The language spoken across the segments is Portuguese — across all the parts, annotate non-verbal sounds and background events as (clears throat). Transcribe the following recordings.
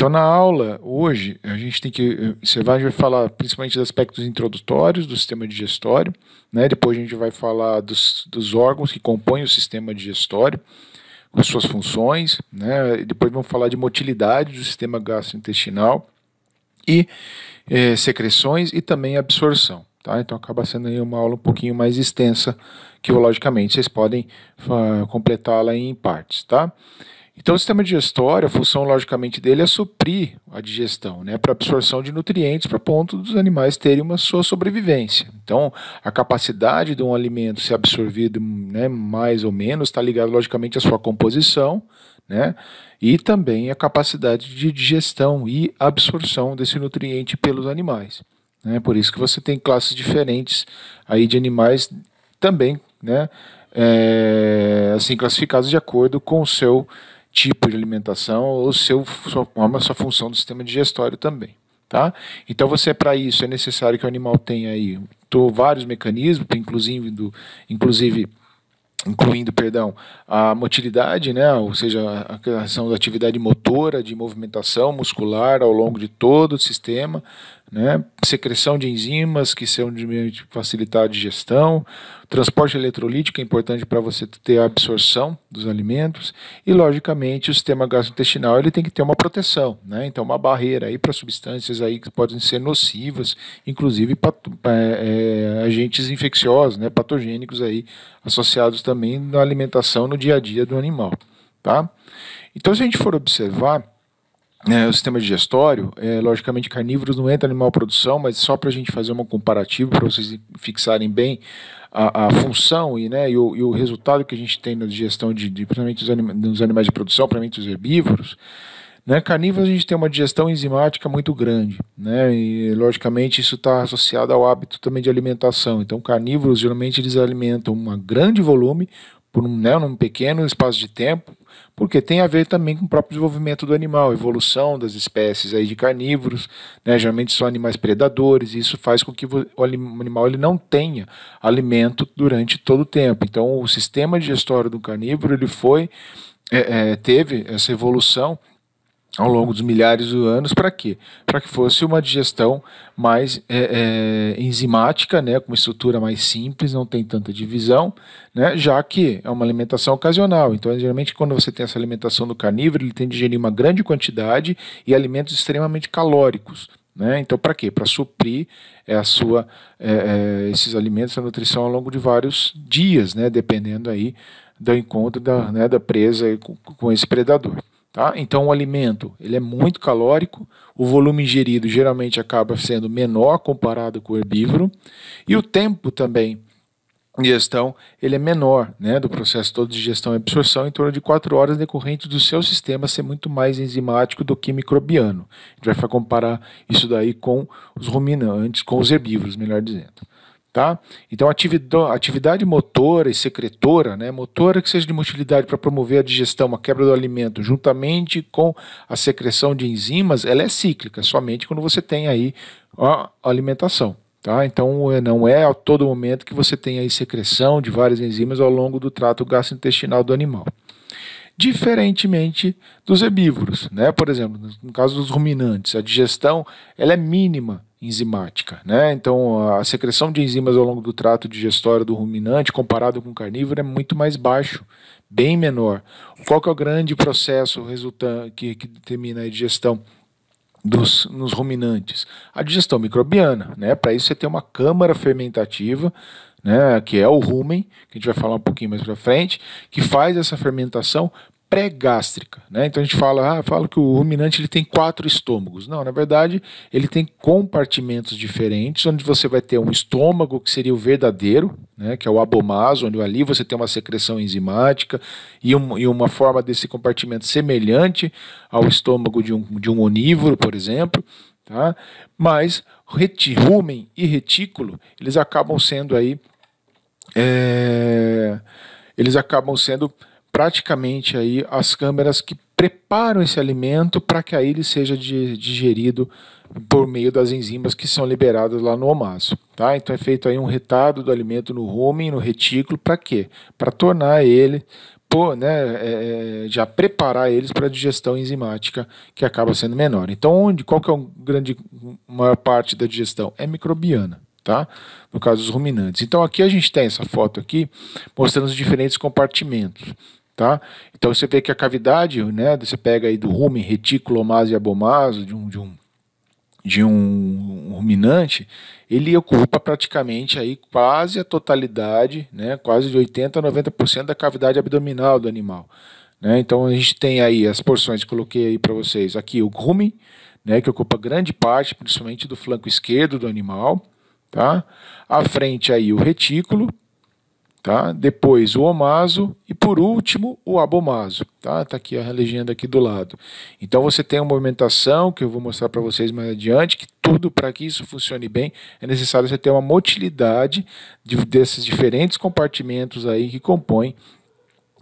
Então, na aula, hoje, a gente tem que. Eh, você vai, vai falar principalmente dos aspectos introdutórios do sistema digestório, né? depois a gente vai falar dos, dos órgãos que compõem o sistema digestório, com suas funções, né? depois vamos falar de motilidade do sistema gastrointestinal e eh, secreções e também absorção. Tá? Então acaba sendo aí uma aula um pouquinho mais extensa, que logicamente vocês podem ah, completá-la em partes. Tá? Então, o sistema digestório, a função logicamente dele é suprir a digestão, né, para absorção de nutrientes, para ponto dos animais terem uma sua sobrevivência. Então, a capacidade de um alimento ser absorvido, né, mais ou menos, está ligada logicamente à sua composição, né, e também à capacidade de digestão e absorção desse nutriente pelos animais. Né, por isso que você tem classes diferentes aí de animais também, né, é, assim classificados de acordo com o seu tipo de alimentação ou seu, sua, uma sua função do sistema digestório também. Tá? Então, você para isso é necessário que o animal tenha aí tô, vários mecanismos, inclusive, do, inclusive incluindo, perdão, a motilidade, né, ou seja, a criação da atividade motora, de movimentação muscular ao longo de todo o sistema, né? secreção de enzimas que são de facilitar a digestão, transporte eletrolítico é importante para você ter a absorção dos alimentos e logicamente o sistema gastrointestinal ele tem que ter uma proteção, né? então uma barreira aí para substâncias aí que podem ser nocivas, inclusive é, agentes infecciosos, né? patogênicos aí associados também na alimentação no dia a dia do animal, tá? Então se a gente for observar é, o sistema digestório, é, logicamente carnívoros não entra em mal produção, mas só para a gente fazer um comparativo, para vocês fixarem bem a, a função e, né, e o, e, o, resultado que a gente tem na digestão de, de principalmente dos, anima, dos animais de produção, principalmente os herbívoros, né, carnívoros a gente tem uma digestão enzimática muito grande, né, e logicamente isso está associado ao hábito também de alimentação. Então, carnívoros geralmente eles alimentam um grande volume por um, né, pequeno espaço de tempo, porque tem a ver também com o próprio desenvolvimento do animal, evolução das espécies aí de carnívoros, né, geralmente são animais predadores, e isso faz com que o animal ele não tenha alimento durante todo o tempo. Então, o sistema digestório do carnívoro ele foi é, é, teve essa evolução ao longo dos milhares de anos para quê? Para que fosse uma digestão mais é, é, enzimática, né, com uma estrutura mais simples, não tem tanta divisão, né, já que é uma alimentação ocasional. Então, geralmente, quando você tem essa alimentação do carnívoro, ele tem de ingerir uma grande quantidade e alimentos extremamente calóricos. Né? Então, para quê? Para suprir é, a sua, é, é, esses alimentos, a nutrição ao longo de vários dias, né, dependendo aí do encontro da, né, da presa com, com esse predador. Tá? Então o alimento ele é muito calórico, o volume ingerido geralmente acaba sendo menor comparado com o herbívoro e o tempo também de digestão ele é menor né, do processo todo de digestão e absorção em torno de 4 horas decorrente do seu sistema ser muito mais enzimático do que microbiano. A gente vai comparar isso daí com os ruminantes, com os herbívoros, melhor dizendo. Tá? Então, atividade motora e secretora, né? motora que seja de utilidade para promover a digestão, a quebra do alimento, juntamente com a secreção de enzimas, ela é cíclica, somente quando você tem aí a alimentação. Tá? Então, é, não é a todo momento que você tem aí secreção de várias enzimas ao longo do trato gastrointestinal do animal diferentemente dos herbívoros, né? Por exemplo, no caso dos ruminantes, a digestão ela é mínima enzimática. Né? Então, a secreção de enzimas ao longo do trato digestório do ruminante, comparado com o carnívoro, é muito mais baixo, bem menor. Qual que é o grande processo resultante que, que determina a digestão? Dos, nos ruminantes, a digestão microbiana, né? Para isso você tem uma câmara fermentativa, né? Que é o rumen, que a gente vai falar um pouquinho mais para frente, que faz essa fermentação pré-gástrica. Né? Então a gente fala, ah, fala que o ruminante ele tem quatro estômagos. Não, na verdade, ele tem compartimentos diferentes, onde você vai ter um estômago que seria o verdadeiro, né, que é o abomaso, onde ali você tem uma secreção enzimática e, um, e uma forma desse compartimento semelhante ao estômago de um, de um onívoro, por exemplo. Tá? Mas reti, rumen e retículo, eles acabam sendo aí. É, eles acabam sendo praticamente aí as câmeras que preparam esse alimento para que aí ele seja digerido por meio das enzimas que são liberadas lá no omaço. Tá? Então é feito aí um retardo do alimento no rumen, no retículo, para quê? Para tornar ele, pô, né, é, é já preparar eles para a digestão enzimática que acaba sendo menor. Então onde, qual que é a grande maior parte da digestão? É microbiana. Tá? No caso dos ruminantes. Então aqui a gente tem essa foto aqui mostrando os diferentes compartimentos. Tá? Então você vê que a cavidade, né, você pega aí do rumen, retículo, omaso e abomaso, de um, de um, de um ruminante, ele ocupa praticamente aí quase a totalidade, né, quase de 80% a 90% da cavidade abdominal do animal. Né? Então a gente tem aí as porções que coloquei aí para vocês. Aqui o rumen, né, que ocupa grande parte, principalmente do flanco esquerdo do animal. Tá? À frente aí o retículo, tá? Depois o omaso e por último o abomaso, tá? Tá aqui a legenda aqui do lado. Então você tem uma movimentação que eu vou mostrar para vocês mais adiante, que tudo para que isso funcione bem é necessário você ter uma motilidade de, desses diferentes compartimentos aí que compõem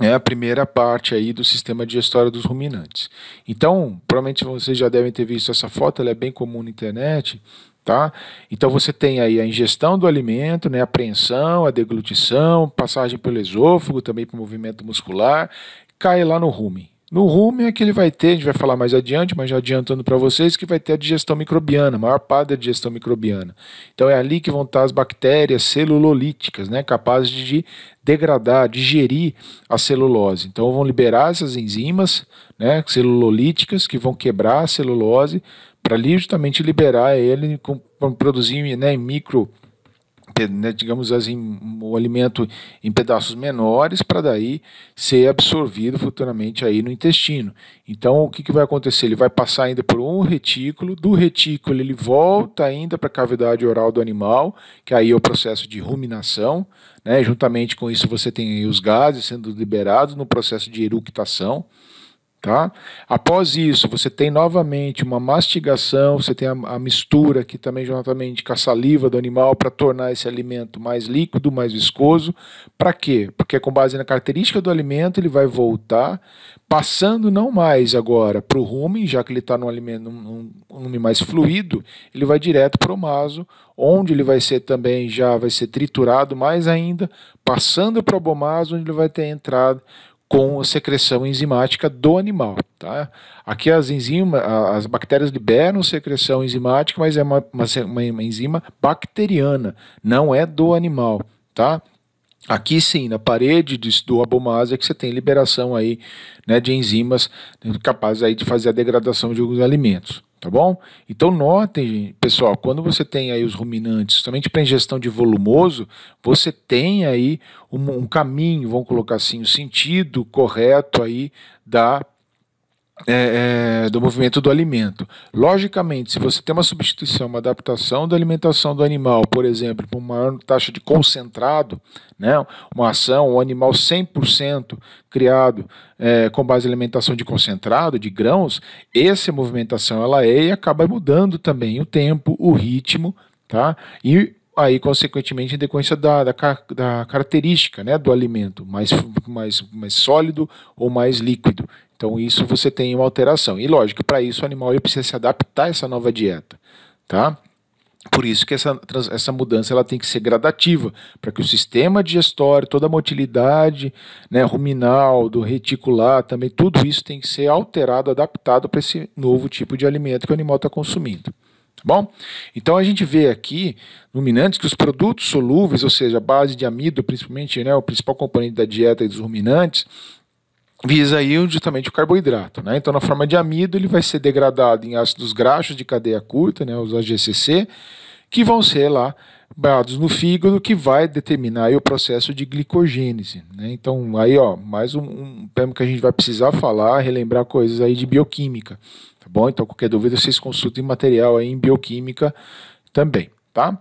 é a primeira parte aí do sistema digestório dos ruminantes. Então, provavelmente vocês já devem ter visto essa foto, ela é bem comum na internet. Tá? Então você tem aí a ingestão do alimento, né, a apreensão, a deglutição, passagem pelo esôfago, também para o movimento muscular, cai lá no rumen. No rumen é que ele vai ter, a gente vai falar mais adiante, mas já adiantando para vocês, que vai ter a digestão microbiana, a maior parte da digestão microbiana. Então é ali que vão estar as bactérias celulolíticas, né, capazes de degradar, digerir a celulose. Então vão liberar essas enzimas né, celulolíticas que vão quebrar a celulose para justamente liberar ele, para produzir né, em micro, né, digamos assim, o alimento em pedaços menores, para daí ser absorvido futuramente aí no intestino. Então, o que, que vai acontecer? Ele vai passar ainda por um retículo, do retículo ele volta ainda para a cavidade oral do animal, que aí é o processo de ruminação, né, juntamente com isso você tem os gases sendo liberados no processo de eructação, Tá? Após isso, você tem novamente uma mastigação, você tem a, a mistura aqui também juntamente com a saliva do animal para tornar esse alimento mais líquido, mais viscoso. Para quê? Porque é com base na característica do alimento ele vai voltar, passando não mais agora para o rumen, já que ele está num alimento num, num mais fluido, ele vai direto para o maso, onde ele vai ser também já vai ser triturado mais ainda, passando para o bomaso, onde ele vai ter entrada com secreção enzimática do animal. Tá? Aqui as enzimas, as bactérias liberam secreção enzimática, mas é uma, uma, uma enzima bacteriana, não é do animal. Tá? Aqui sim, na parede do abomase que você tem liberação aí, né, de enzimas capazes aí de fazer a degradação de alguns alimentos tá bom? Então notem, pessoal, quando você tem aí os ruminantes, somente para ingestão de volumoso, você tem aí um, um, caminho, vamos colocar assim, o um sentido correto aí da é, é, do movimento do alimento. Logicamente, se você tem uma substituição, uma adaptação da alimentação do animal, por exemplo, por uma maior taxa de concentrado, né, uma ação, um animal 100% criado é, com base em alimentação de concentrado, de grãos, essa movimentação ela é e acaba mudando também o tempo, o ritmo, tá? E aí, consequentemente, em decorrência da, da, da, característica né, do alimento, mais, mais, mais sólido ou mais líquido. Então isso você tem uma alteração. E lógico, para isso o animal ele precisa se adaptar a essa nova dieta, tá? Por isso que essa, essa mudança ela tem que ser gradativa, para que o sistema digestório, toda a motilidade né, ruminal, do reticular, também tudo isso tem que ser alterado, adaptado para esse novo tipo de alimento que o animal está consumindo. Tá bom? Então a gente vê aqui, ruminantes, que os produtos solúveis, ou seja, a base de amido, principalmente né, o principal componente da dieta dos ruminantes, visa aí justamente o carboidrato, né? Então, na forma de amido, ele vai ser degradado em ácidos graxos de cadeia curta, né? Os AGCC, que vão ser lá dados no fígado, que vai determinar o processo de glicogênese, né? Então, aí, ó, mais um, um tema que a gente vai precisar falar, relembrar coisas aí de bioquímica, tá bom? Então, qualquer dúvida, vocês consultem material aí em bioquímica também, tá?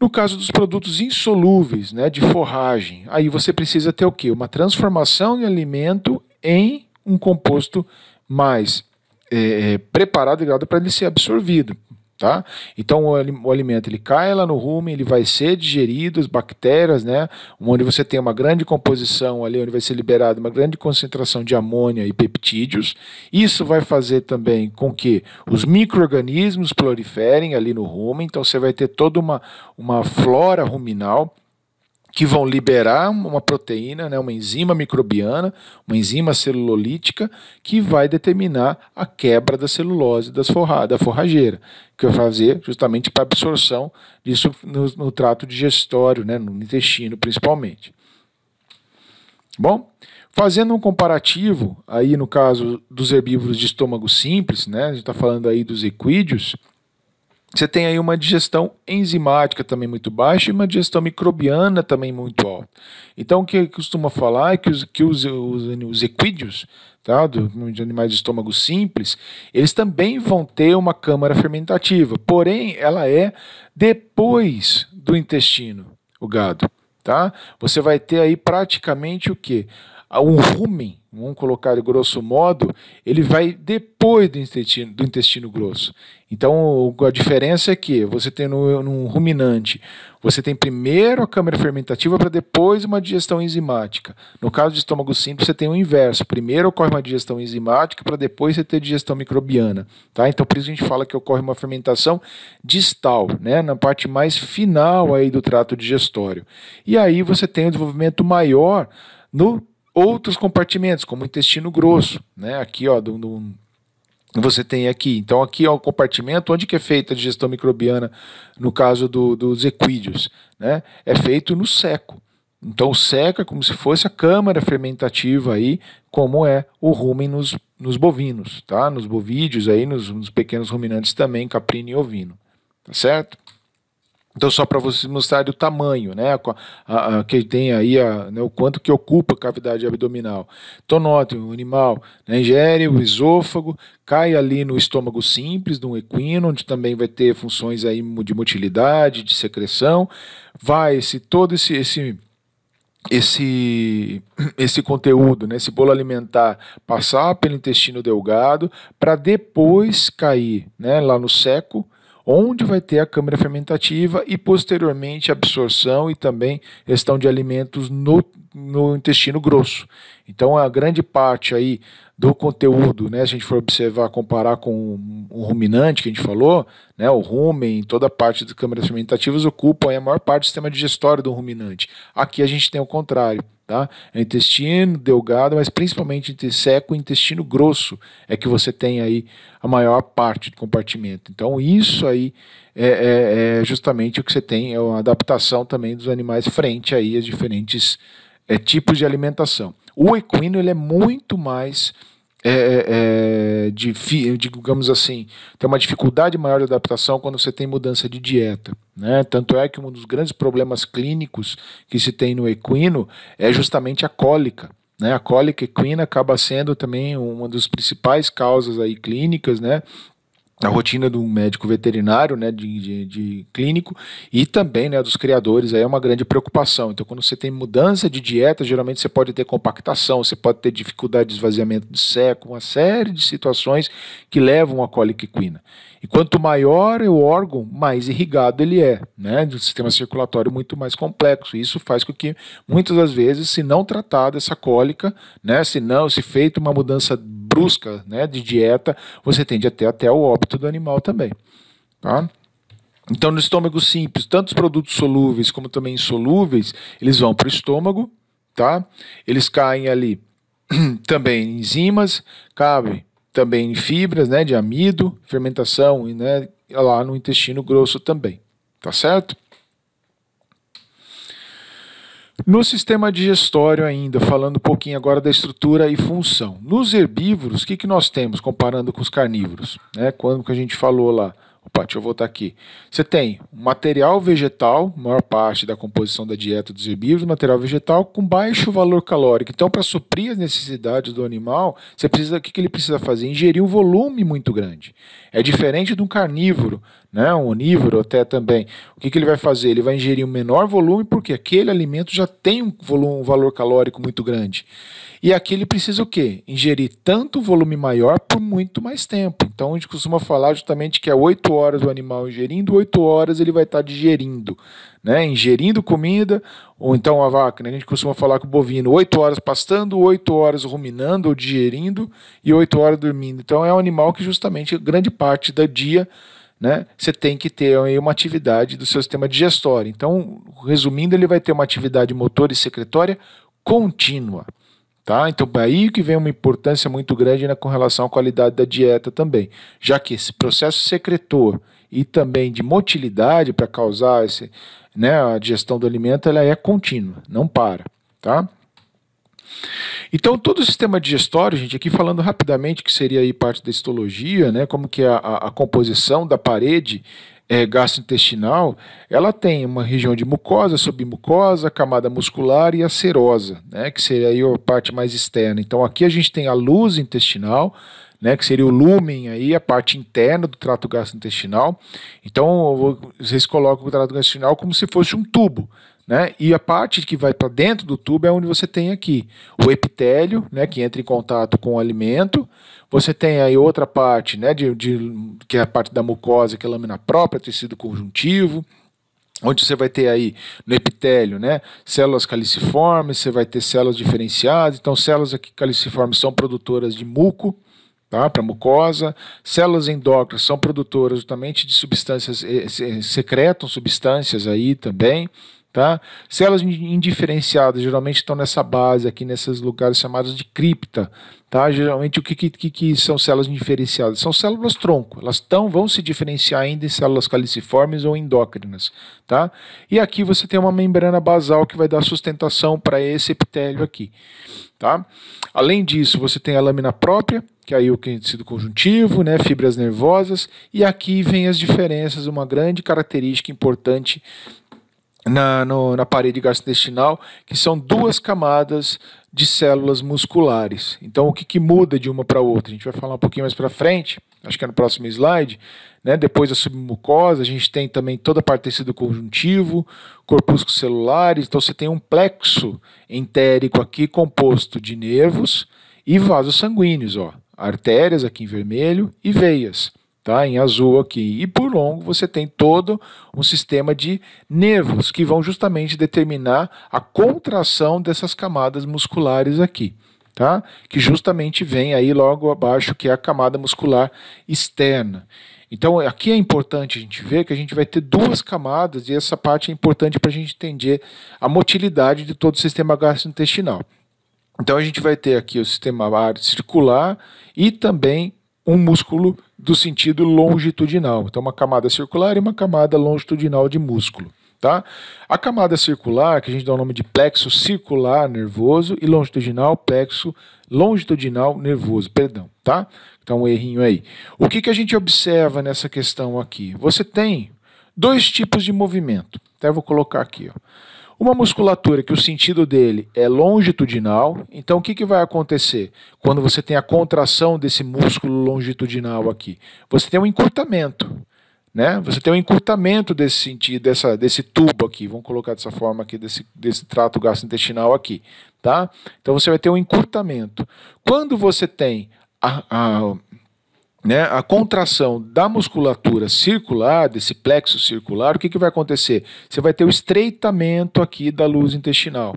No caso dos produtos insolúveis, né, de forragem, aí você precisa ter o quê? Uma transformação de alimento em um composto mais é, preparado e para ele ser absorvido. Tá? Então o, o, alimento ele cai lá no rumo ele vai ser digerido, as bactérias, né? Onde você tem uma grande composição ali, onde vai ser liberada uma grande concentração de amônia e peptídeos. Isso vai fazer também com que os micro-organismos proliferem ali no rumo então você vai ter toda uma, uma flora ruminal que vão liberar uma proteína, né, uma enzima microbiana, uma enzima celulolítica, que vai determinar a quebra da celulose das forra, da forrageira, que vai fazer justamente para absorção disso no, no trato digestório, né, no intestino principalmente. Bom, fazendo um comparativo, aí no caso dos herbívoros de estômago simples, né, a gente está falando aí dos equídeos, você tem aí uma digestão enzimática também muito baixa e uma digestão microbiana também muito alta. Então, o que costuma falar é que os, que os, os, os equídeos, tá, do, de animais de estômago simples, eles também vão ter uma câmara fermentativa, porém, ela é depois do intestino, o gado. Tá? Você vai ter aí praticamente o que? um rumen vamos colocar grosso modo, ele vai depois do intestino, do intestino grosso. Então, a diferença é que você tem no, no ruminante, você tem primeiro a câmara fermentativa para depois uma digestão enzimática. No caso de estômago simples, você tem o inverso. Primeiro ocorre uma digestão enzimática para depois você ter digestão microbiana. Tá? Então, por isso a gente fala que ocorre uma fermentação distal, né? na parte mais final aí do trato digestório. E aí você tem um desenvolvimento maior no outros compartimentos, como o intestino grosso, né? Aqui, ó, do, do, você tem aqui. Então, aqui é o compartimento onde que é feita a digestão microbiana, no caso do, dos equídeos, né? É feito no seco. Então, o seco é como se fosse a câmara fermentativa aí, como é o rumen nos, nos bovinos, tá? Nos bovídeos aí, nos, nos pequenos ruminantes também, caprino e ovino, tá certo? Então, só para vocês mostrarem o tamanho, né? A, a, que tem aí a, né, o quanto que ocupa a cavidade abdominal. Então, notem, o animal né, ingere o esôfago, cai ali no estômago simples de um equino, onde também vai ter funções aí de motilidade, de secreção. Vai esse, todo esse, esse esse, esse conteúdo, né, esse bolo alimentar, passar pelo intestino delgado para depois cair né, lá no seco onde vai ter a câmara fermentativa e posteriormente absorção e também gestão de alimentos no, no intestino grosso. Então a grande parte aí do conteúdo, né, se a gente for observar, comparar com o ruminante que a gente falou, né, o rumen, toda a parte das câmaras fermentativas ocupam a maior parte do sistema digestório do ruminante. Aqui a gente tem o contrário. Tá? É intestino delgado, mas principalmente seco e intestino grosso é que você tem aí a maior parte do compartimento. Então, isso aí é, é, é justamente o que você tem, é uma adaptação também dos animais frente aí a diferentes é, tipos de alimentação. O equino ele é muito mais é, é, é de, digamos assim, tem uma dificuldade maior de adaptação quando você tem mudança de dieta. Né? Tanto é que um dos grandes problemas clínicos que se tem no equino é justamente a cólica. Né? A cólica equina acaba sendo também uma das principais causas aí clínicas, né? a rotina do médico veterinário, né, de, de, de, clínico, e também, né, dos criadores, aí é uma grande preocupação. Então, quando você tem mudança de dieta, geralmente você pode ter compactação, você pode ter dificuldade de esvaziamento de seco, uma série de situações que levam à cólica equina. E quanto maior o órgão, mais irrigado ele é, né? do sistema circulatório muito mais complexo. Isso faz com que muitas das vezes, se não tratada essa cólica, né, se não se feita uma mudança brusca, né, de dieta, você tende até até o óbito do animal também, tá? Então, no estômago simples, tanto os produtos solúveis como também insolúveis, eles vão para o estômago, tá? Eles caem ali (clears throat) também enzimas, cabe também fibras, né, de amido, fermentação e né, lá no intestino grosso também, tá certo? No sistema digestório ainda, falando um pouquinho agora da estrutura e função. Nos herbívoros, o que, que nós temos comparando com os carnívoros? Né? Quando que a gente falou lá Opa, deixa eu voltar aqui. Você tem material vegetal, maior parte da composição da dieta dos herbívoros, material vegetal com baixo valor calórico. Então, para suprir as necessidades do animal, você precisa, o que, que ele precisa fazer? Ingerir um volume muito grande. É diferente de um carnívoro né, um onívoro até também, o que, que ele vai fazer? Ele vai ingerir um menor volume porque aquele alimento já tem um, volume, um valor calórico muito grande. E aqui ele precisa o quê? Ingerir tanto volume maior por muito mais tempo. Então a gente costuma falar justamente que é 8 horas o animal ingerindo, 8 horas ele vai estar tá digerindo, né, ingerindo comida, ou então a vaca, né, a gente costuma falar que o bovino 8 horas pastando, 8 horas ruminando ou digerindo e 8 horas dormindo. Então é um animal que justamente grande parte do dia né, você tem que ter aí uma atividade do seu sistema digestório. Então, resumindo, ele vai ter uma atividade motor e secretória contínua. Tá? Então, aí que vem uma importância muito grande né, com relação à qualidade da dieta também, já que esse processo secretor e também de motilidade para causar esse, né, a digestão do alimento ela é contínua, não para. Tá? Então, todo o sistema digestório, gente, aqui falando rapidamente, que seria aí parte da histologia, né, como que a, a composição da parede é, gastrointestinal, ela tem uma região de mucosa, submucosa, camada muscular e a serosa, né, que seria aí a parte mais externa. Então, aqui a gente tem a luz intestinal, né, que seria o lumen aí, a parte interna do trato gastrointestinal. Então, vocês colocam o trato gastrointestinal como se fosse um tubo, né? E a parte que vai para dentro do tubo é onde você tem aqui o epitélio, né, que entra em contato com o alimento. Você tem aí outra parte, né, de, de que é a parte da mucosa, que é a lâmina própria, tecido conjuntivo onde você vai ter aí no epitélio, né, células caliciformes, você vai ter células diferenciadas, então células aqui caliciformes são produtoras de muco, tá, para mucosa, células endócrinas são produtoras justamente de substâncias, eh, eh, secretam substâncias aí também, Tá? Células indiferenciadas geralmente estão nessa base aqui, nesses lugares chamados de cripta. Tá? Geralmente o que, que, que são células indiferenciadas? São células tronco, elas tão, vão se diferenciar ainda em células caliciformes ou endócrinas. Tá? E aqui você tem uma membrana basal que vai dar sustentação para esse epitélio aqui. Tá? Além disso, você tem a lâmina própria, que é aí é o tecido conjuntivo, né, fibras nervosas, e aqui vem as diferenças, uma grande característica importante na, no, na parede gastrointestinal, que são duas camadas de células musculares. Então, o que, que muda de uma para outra? A gente vai falar um pouquinho mais para frente, acho que é no próximo slide. Né? Depois da submucosa, a gente tem também toda a parte do tecido conjuntivo, corpúsculos celulares. Então, você tem um plexo entérico aqui composto de nervos e vasos sanguíneos, ó, artérias aqui em vermelho e veias tá? em azul aqui. E por longo você tem todo um sistema de nervos que vão justamente determinar a contração dessas camadas musculares aqui. Tá? Que justamente vem aí logo abaixo, que é a camada muscular externa. Então, aqui é importante a gente ver que a gente vai ter duas camadas, e essa parte é importante para a gente entender a motilidade de todo o sistema gastrointestinal. Então, a gente vai ter aqui o sistema circular e também um músculo do sentido longitudinal. Então, uma camada circular e uma camada longitudinal de músculo. Tá? A camada circular, que a gente dá o nome de plexo circular nervoso, e longitudinal, plexo longitudinal nervoso, perdão, tá? Então, um errinho aí. O que, que a gente observa nessa questão aqui? Você tem dois tipos de movimento, até tá? vou colocar aqui, ó. Uma musculatura que o sentido dele é longitudinal, então o que, que vai acontecer quando você tem a contração desse músculo longitudinal aqui? Você tem um encurtamento. Né? Você tem um encurtamento desse sentido, dessa, desse tubo aqui, vamos colocar dessa forma aqui, desse, desse trato gastrointestinal aqui, tá? Então você vai ter um encurtamento. Quando você tem a, a, né, a contração da musculatura circular, desse plexo circular, o que, que vai acontecer? Você vai ter o estreitamento aqui da luz intestinal.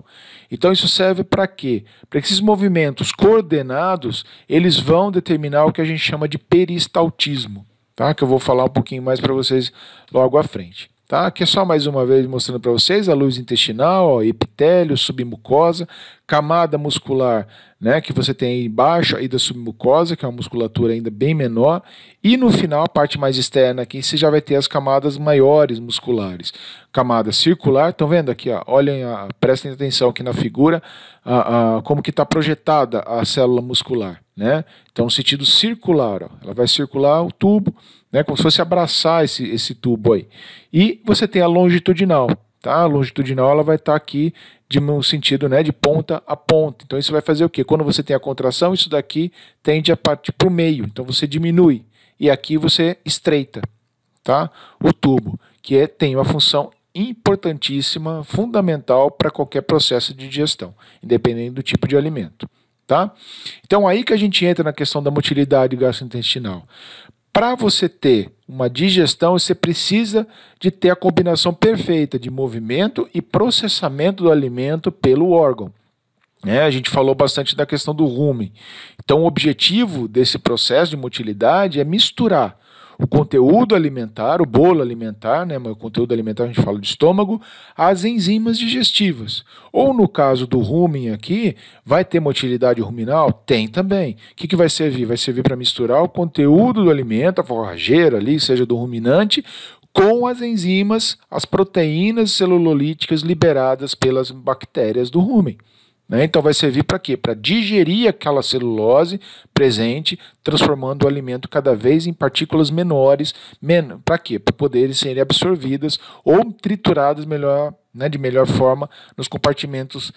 Então isso serve para quê? Para que esses movimentos coordenados, eles vão determinar o que a gente chama de peristaltismo, tá? que eu vou falar um pouquinho mais para vocês logo à frente. Tá? é só mais uma vez mostrando para vocês a luz intestinal, ó, epitélio, submucosa, camada muscular né, que você tem aí embaixo aí da submucosa, que é uma musculatura ainda bem menor, e no final, a parte mais externa aqui, você já vai ter as camadas maiores musculares. Camada circular, estão vendo aqui? Ó, olhem, a, prestem atenção aqui na figura, a, a, como que está projetada a célula muscular. Né? Então, sentido circular, ó, ela vai circular o tubo, né? Como se fosse abraçar esse, esse tubo aí. E você tem a longitudinal, tá? A longitudinal ela vai estar tá aqui de um sentido, né, de ponta a ponta. Então isso vai fazer o quê? Quando você tem a contração, isso daqui tende a partir para o meio. Então você diminui e aqui você estreita, tá? O tubo, que é, tem uma função importantíssima, fundamental para qualquer processo de digestão, independente do tipo de alimento. Tá? Então, aí que a gente entra na questão da motilidade gastrointestinal para você ter uma digestão, você precisa de ter a combinação perfeita de movimento e processamento do alimento pelo órgão. É, a gente falou bastante da questão do rumen. Então, o objetivo desse processo de motilidade é misturar o conteúdo alimentar, o bolo alimentar, né, mas o conteúdo alimentar a gente fala de estômago, as enzimas digestivas. Ou no caso do rumen aqui, vai ter motilidade ruminal? Tem também. O que, que vai servir? Vai servir para misturar o conteúdo do alimento, a forrageira ali, seja do ruminante, com as enzimas, as proteínas celulolíticas liberadas pelas bactérias do rumen. Né? Então vai servir para quê? Para digerir aquela celulose presente, transformando o alimento cada vez em partículas menores. Men para quê? Para poderem serem absorvidas ou trituradas melhor, né, de melhor forma nos compartimentos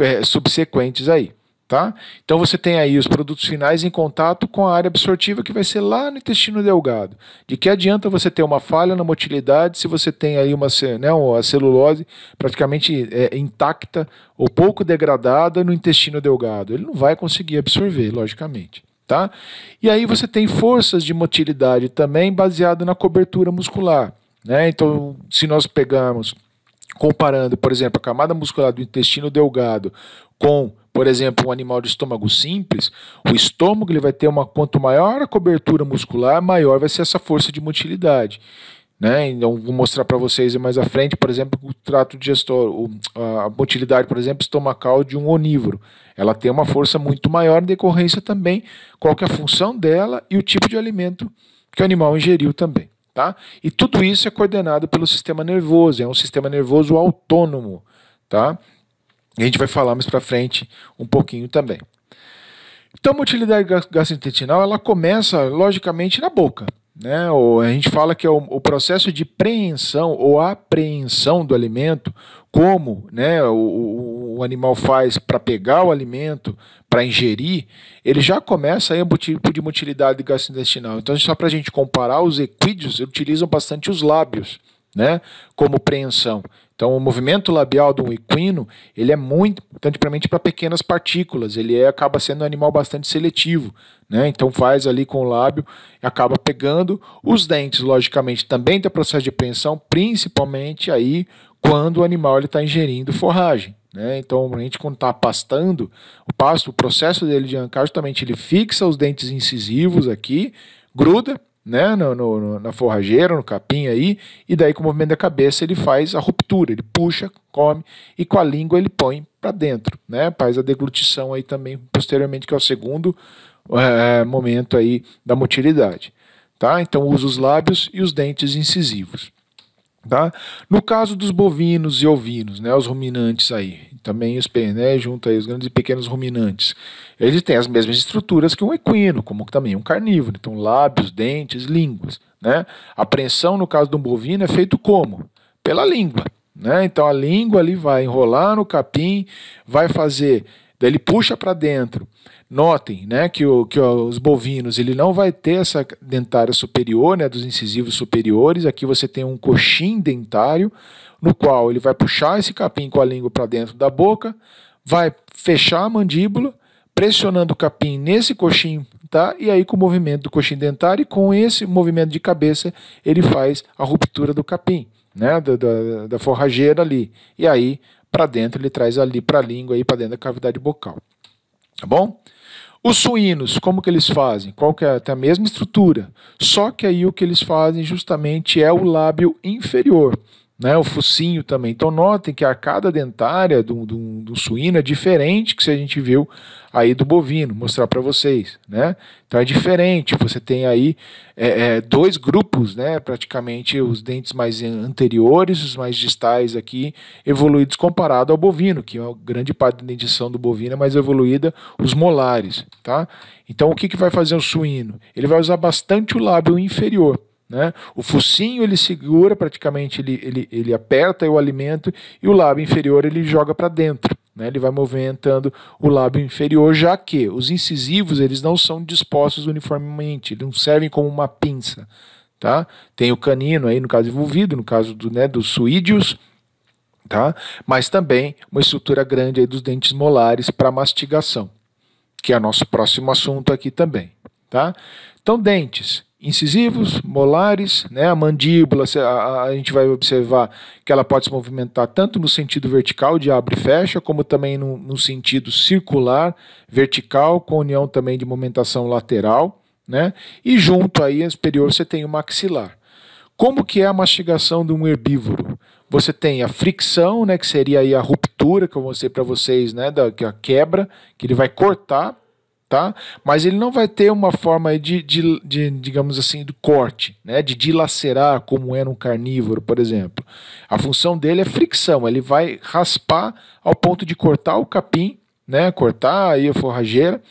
é, subsequentes aí. Tá? Então você tem aí os produtos finais em contato com a área absortiva que vai ser lá no intestino delgado. De que adianta você ter uma falha na motilidade se você tem aí uma né, a celulose praticamente é, intacta ou pouco degradada no intestino delgado? Ele não vai conseguir absorver, logicamente. Tá? E aí você tem forças de motilidade também baseado na cobertura muscular. Né? Então, se nós pegarmos, comparando, por exemplo, a camada muscular do intestino delgado com por exemplo, um animal de estômago simples, o estômago ele vai ter uma quanto maior a cobertura muscular, maior vai ser essa força de motilidade. Né? Então, vou mostrar para vocês mais à frente, por exemplo, o trato digestório, a motilidade, por exemplo, estomacal de um onívoro. Ela tem uma força muito maior em decorrência também qual que é a função dela e o tipo de alimento que o animal ingeriu também. Tá? E tudo isso é coordenado pelo sistema nervoso, é um sistema nervoso autônomo. Tá? E a gente vai falar mais para frente um pouquinho também. Então, a motilidade gastrointestinal ela começa, logicamente, na boca. Né? Ou a gente fala que é o, o processo de preensão ou apreensão do alimento, como né, o, o animal faz para pegar o alimento, para ingerir, ele já começa aí o tipo de motilidade gastrointestinal. Então, só para a gente comparar, os equídeos utilizam bastante os lábios né, como preensão. Então, o movimento labial do equino ele é muito importante para pequenas partículas. Ele é, acaba sendo um animal bastante seletivo, né? Então faz ali com o lábio, acaba pegando os dentes. Logicamente, também tem processo de apreensão, principalmente aí quando o animal está ingerindo forragem. Né? Então, a gente quando está pastando, o pasto, o processo dele de arrancar, justamente ele fixa os dentes incisivos aqui, gruda né, no, no, na forrageira, no capim aí, e daí com o movimento da cabeça ele faz a ruptura, ele puxa, come, e com a língua ele põe para dentro, né, faz a deglutição aí também posteriormente, que é o segundo é, momento aí da motilidade, tá? Então usa os lábios e os dentes incisivos. Tá? No caso dos bovinos e ovinos, né, os ruminantes aí, também os né, junto aí os grandes e pequenos ruminantes, eles têm as mesmas estruturas que um equino, como também um carnívoro, então lábios, dentes, línguas. Né? A apreensão no caso de um bovino é feito como? Pela língua. Né? Então a língua ali vai enrolar no capim, vai fazer, daí ele puxa para dentro Notem né, que, o, que os bovinos ele não vai ter essa dentária superior, né, dos incisivos superiores. Aqui você tem um coxim dentário, no qual ele vai puxar esse capim com a língua para dentro da boca, vai fechar a mandíbula, pressionando o capim nesse coxim, tá? E aí com o movimento do coxim dentário e com esse movimento de cabeça, ele faz a ruptura do capim, né, da, da, da forrageira ali. E aí para dentro ele traz ali para a língua e para dentro da cavidade bucal. Tá bom? Os suínos, como que eles fazem? Qual que é? Tem a mesma estrutura, só que aí o que eles fazem justamente é o lábio inferior né, o focinho também. Então notem que a arcada dentária do, do, do suíno é diferente que se a gente viu aí do bovino, mostrar para vocês, né? Então é diferente, você tem aí é, é, dois grupos, né, praticamente os dentes mais anteriores, os mais distais aqui, evoluídos comparado ao bovino, que é a grande parte da dentição do bovino é mais evoluída, os molares, tá? Então o que, que vai fazer o suíno? Ele vai usar bastante o lábio inferior, né? O focinho ele segura praticamente, ele, ele, ele aperta o alimento e o lábio inferior ele joga para dentro. Né? Ele vai movimentando o lábio inferior, já que os incisivos eles não são dispostos uniformemente, eles não servem como uma pinça. Tá? Tem o canino aí no caso envolvido, no caso do, né, dos suídeos, tá? mas também uma estrutura grande aí dos dentes molares para mastigação, que é o nosso próximo assunto aqui também. Tá? Então, dentes incisivos, molares, né? A mandíbula, a, a, gente vai observar que ela pode se movimentar tanto no sentido vertical de abre e fecha, como também no, no sentido circular, vertical, com união também de movimentação lateral, né? E junto aí, superior, você tem o maxilar. Como que é a mastigação de um herbívoro? Você tem a fricção, né, que seria aí a ruptura que eu mostrei para vocês, né, da que é a quebra, que ele vai cortar tá? Mas ele não vai ter uma forma de, de, de, digamos assim, de corte, né? De dilacerar como era um carnívoro, por exemplo. A função dele é fricção, ele vai raspar ao ponto de cortar o capim, né? Cortar aí a forrageira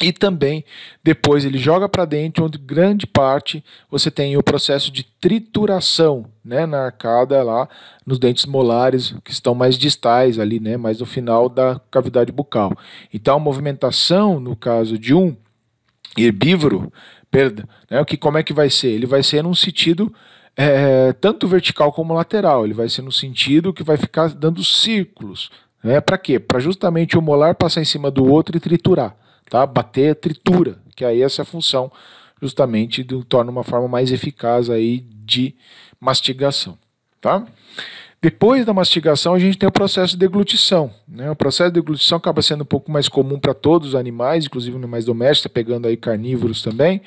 e também depois ele joga para dentro, onde grande parte você tem o processo de trituração, né, na arcada lá, nos dentes molares que estão mais distais ali, né, mais no final da cavidade bucal. Então a movimentação, no caso de um herbívoro, perda, né, que como é que vai ser? Ele vai ser num sentido é, tanto vertical como lateral. Ele vai ser no sentido que vai ficar dando círculos, né? Para quê? Para justamente o molar passar em cima do outro e triturar tá? Bater tritura, que aí essa é a função justamente do, torna uma forma mais eficaz aí de mastigação, tá? Depois da mastigação, a gente tem o processo de deglutição. Né? O processo de deglutição acaba sendo um pouco mais comum para todos os animais, inclusive animais domésticos, tá pegando aí carnívoros também.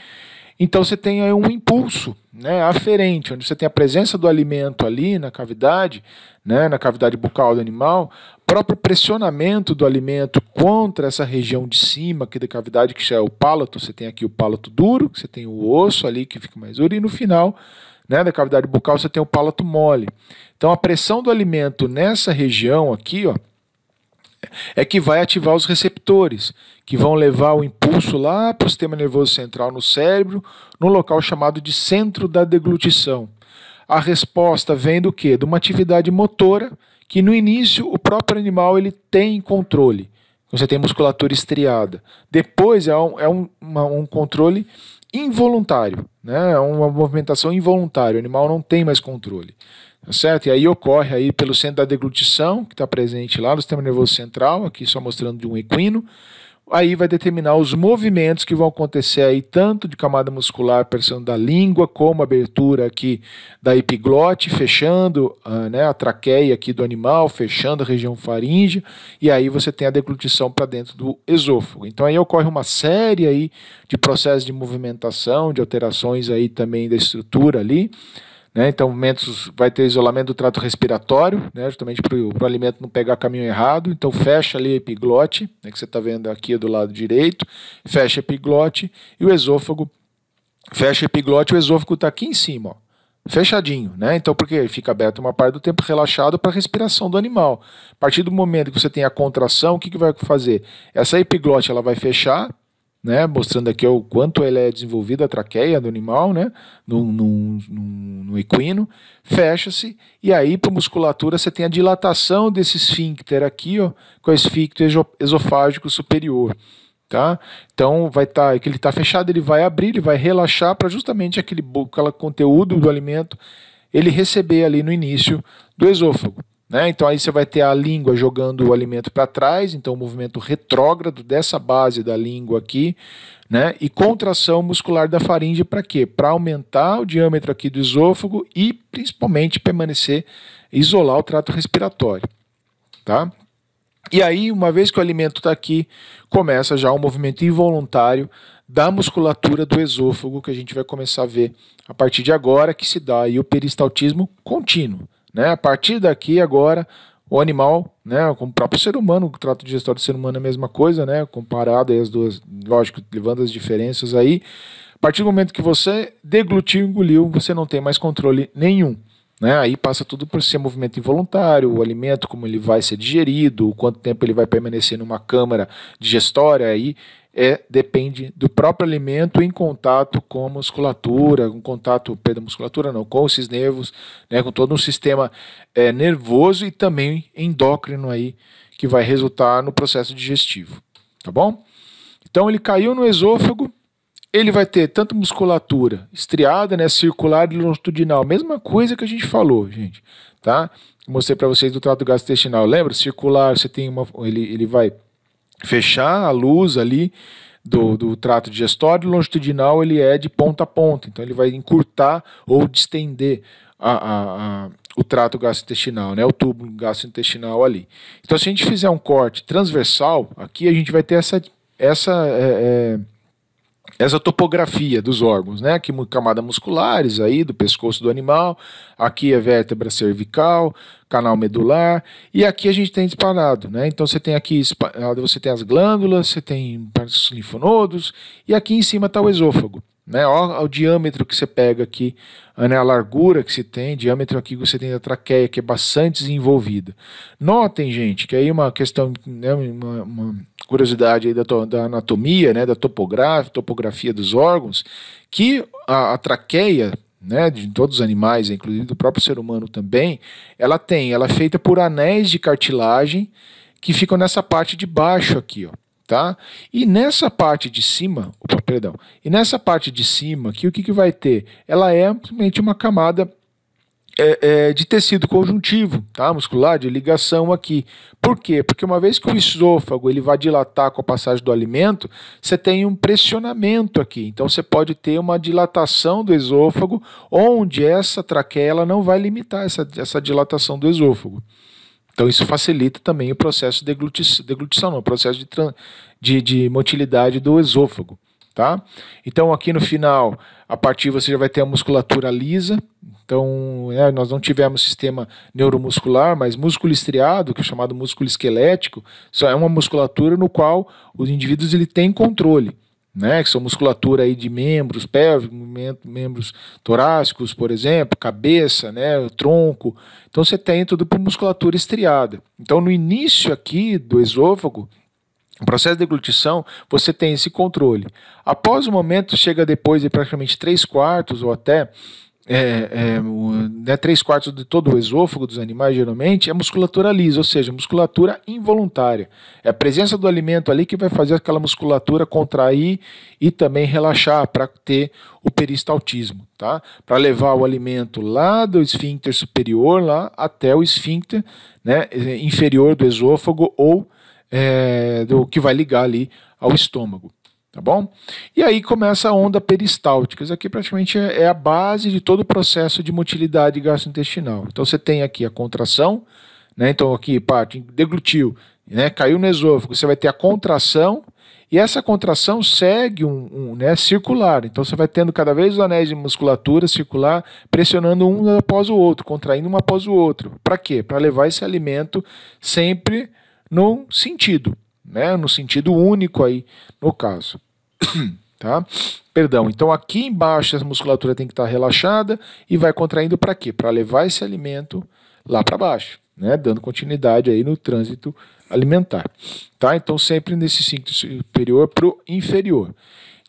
Então você tem aí um impulso né, aferente, onde você tem a presença do alimento ali na cavidade, né, na cavidade bucal do animal, próprio pressionamento do alimento contra essa região de cima aqui da cavidade, que já é o palato, você tem aqui o palato duro, você tem o osso ali que fica mais duro, e no final né, da cavidade bucal você tem o palato mole. Então a pressão do alimento nessa região aqui ó, é que vai ativar os receptores, que vão levar o impulso lá para o sistema nervoso central no cérebro, no local chamado de centro da deglutição. A resposta vem do quê? De uma atividade motora que no início o próprio animal ele tem controle. Você tem musculatura estriada. Depois é um, é um, uma, um controle involuntário, né? é uma movimentação involuntária, o animal não tem mais controle. Tá certo? E aí ocorre aí pelo centro da deglutição, que está presente lá no sistema nervoso central, aqui só mostrando de um equino, aí vai determinar os movimentos que vão acontecer aí, tanto de camada muscular, pressão da língua, como abertura aqui da epiglote, fechando uh, né, a traqueia aqui do animal, fechando a região faríngea, e aí você tem a deglutição para dentro do esôfago. Então aí ocorre uma série aí de processos de movimentação, de alterações aí também da estrutura ali, né? Então, momentos vai ter isolamento do trato respiratório, né? justamente para o alimento não pegar caminho errado. Então, fecha ali a epiglote, né? que você está vendo aqui do lado direito, fecha a epiglote e o esôfago, fecha a epiglote, o esôfago está aqui em cima, ó, fechadinho. Né? Então, porque fica aberto uma parte do tempo, relaxado para a respiração do animal. A partir do momento que você tem a contração, o que, que vai fazer? Essa epiglote ela vai fechar né, mostrando aqui o quanto ela é desenvolvida a traqueia do animal, né, no, no, no, no equino, fecha-se, e aí para musculatura você tem a dilatação desse esfíncter aqui, ó, com o esfíncter esofágico superior. Tá? Então vai estar, tá, é que ele está fechado, ele vai abrir, ele vai relaxar para justamente aquele, aquele conteúdo do alimento ele receber ali no início do esôfago. Né? Então aí você vai ter a língua jogando o alimento para trás, então o movimento retrógrado dessa base da língua aqui, né? E contração muscular da faringe para quê? Para aumentar o diâmetro aqui do esôfago e principalmente permanecer isolar o trato respiratório, tá? E aí, uma vez que o alimento está aqui, começa já um movimento involuntário da musculatura do esôfago que a gente vai começar a ver a partir de agora, que se dá aí o peristaltismo contínuo. Né? A partir daqui agora, o animal, né, como o próprio ser humano, o trato digestório do ser humano é a mesma coisa, né, comparado aí as duas, lógico, levando as diferenças aí. A partir do momento que você deglutiu, engoliu, você não tem mais controle nenhum. Né? Aí passa tudo por ser movimento involuntário, o alimento, como ele vai ser digerido, quanto tempo ele vai permanecer numa câmara digestória, aí é, depende do próprio alimento em contato com a musculatura, com contato, perdão, musculatura não, com esses nervos, né, com todo um sistema é, nervoso e também endócrino aí, que vai resultar no processo digestivo, tá bom? Então ele caiu no esôfago, ele vai ter tanto musculatura estriada, né, circular e longitudinal, mesma coisa que a gente falou, gente, tá? Mostrei para vocês do trato gastrointestinal, lembra? Circular, você tem uma, ele, ele vai fechar a luz ali do, do trato digestório, longitudinal ele é de ponta a ponta, então ele vai encurtar ou distender a, a, a, o trato gastrointestinal, né, o tubo gastrointestinal ali. Então, se a gente fizer um corte transversal, aqui a gente vai ter essa, essa é, é, essa topografia dos órgãos, né? Aqui camada musculares aí do pescoço do animal, aqui é vértebra cervical, canal medular e aqui a gente tem disparado, né? Então você tem aqui você tem as glândulas, você tem partes linfonodos e aqui em cima está o esôfago. Né? Olha o diâmetro que você pega aqui, né? a largura que se tem, diâmetro aqui que você tem da traqueia, que é bastante desenvolvida. Notem, gente, que aí uma questão, né? uma, uma curiosidade aí da, da anatomia, né? da topografia, topografia dos órgãos, que a, a traqueia né, de todos os animais, inclusive do próprio ser humano também, ela tem, ela é feita por anéis de cartilagem que ficam nessa parte de baixo aqui, ó tá? E nessa parte de cima, opa, perdão, e nessa parte de cima aqui, o que, que vai ter? Ela é simplesmente uma camada é, é, de tecido conjuntivo, tá? muscular, de ligação aqui. Por quê? Porque uma vez que o esôfago ele vai dilatar com a passagem do alimento, você tem um pressionamento aqui. Então você pode ter uma dilatação do esôfago, onde essa traqueia ela não vai limitar essa, essa dilatação do esôfago. Então isso facilita também o processo de deglutição, o processo de, de, de motilidade do esôfago. Tá? Então aqui no final, a partir você já vai ter a musculatura lisa. Então né, nós não tivemos sistema neuromuscular, mas músculo estriado, que é chamado músculo esquelético, só é uma musculatura no qual os indivíduos ele tem controle né, que são musculatura aí de membros pélvicos, membros torácicos, por exemplo, cabeça, né, tronco. Então você tem tudo por musculatura estriada. Então no início aqui do esôfago, o processo de deglutição, você tem esse controle. Após o momento, chega depois de praticamente 3 quartos ou até é, é, né, três quartos de todo o esôfago dos animais, geralmente, é musculatura lisa, ou seja, musculatura involuntária. É a presença do alimento ali que vai fazer aquela musculatura contrair e também relaxar para ter o peristaltismo, tá? Para levar o alimento lá do esfíncter superior lá até o esfíncter né, inferior do esôfago ou é, do que vai ligar ali ao estômago tá bom? E aí começa a onda peristáltica. Isso aqui praticamente é, é a base de todo o processo de motilidade gastrointestinal. Então você tem aqui a contração, né? Então aqui parte deglutiu, né? Caiu no esôfago, você vai ter a contração e essa contração segue um, um né, circular. Então você vai tendo cada vez os anéis de musculatura circular pressionando um após o outro, contraindo um após o outro. Para quê? Para levar esse alimento sempre num sentido né? No sentido único aí, no caso. (clears throat) tá? Perdão. Então aqui embaixo a musculatura tem que estar tá relaxada e vai contraindo para quê? Para levar esse alimento lá para baixo, né? Dando continuidade aí no trânsito alimentar, tá? Então sempre nesse cinto superior para o inferior.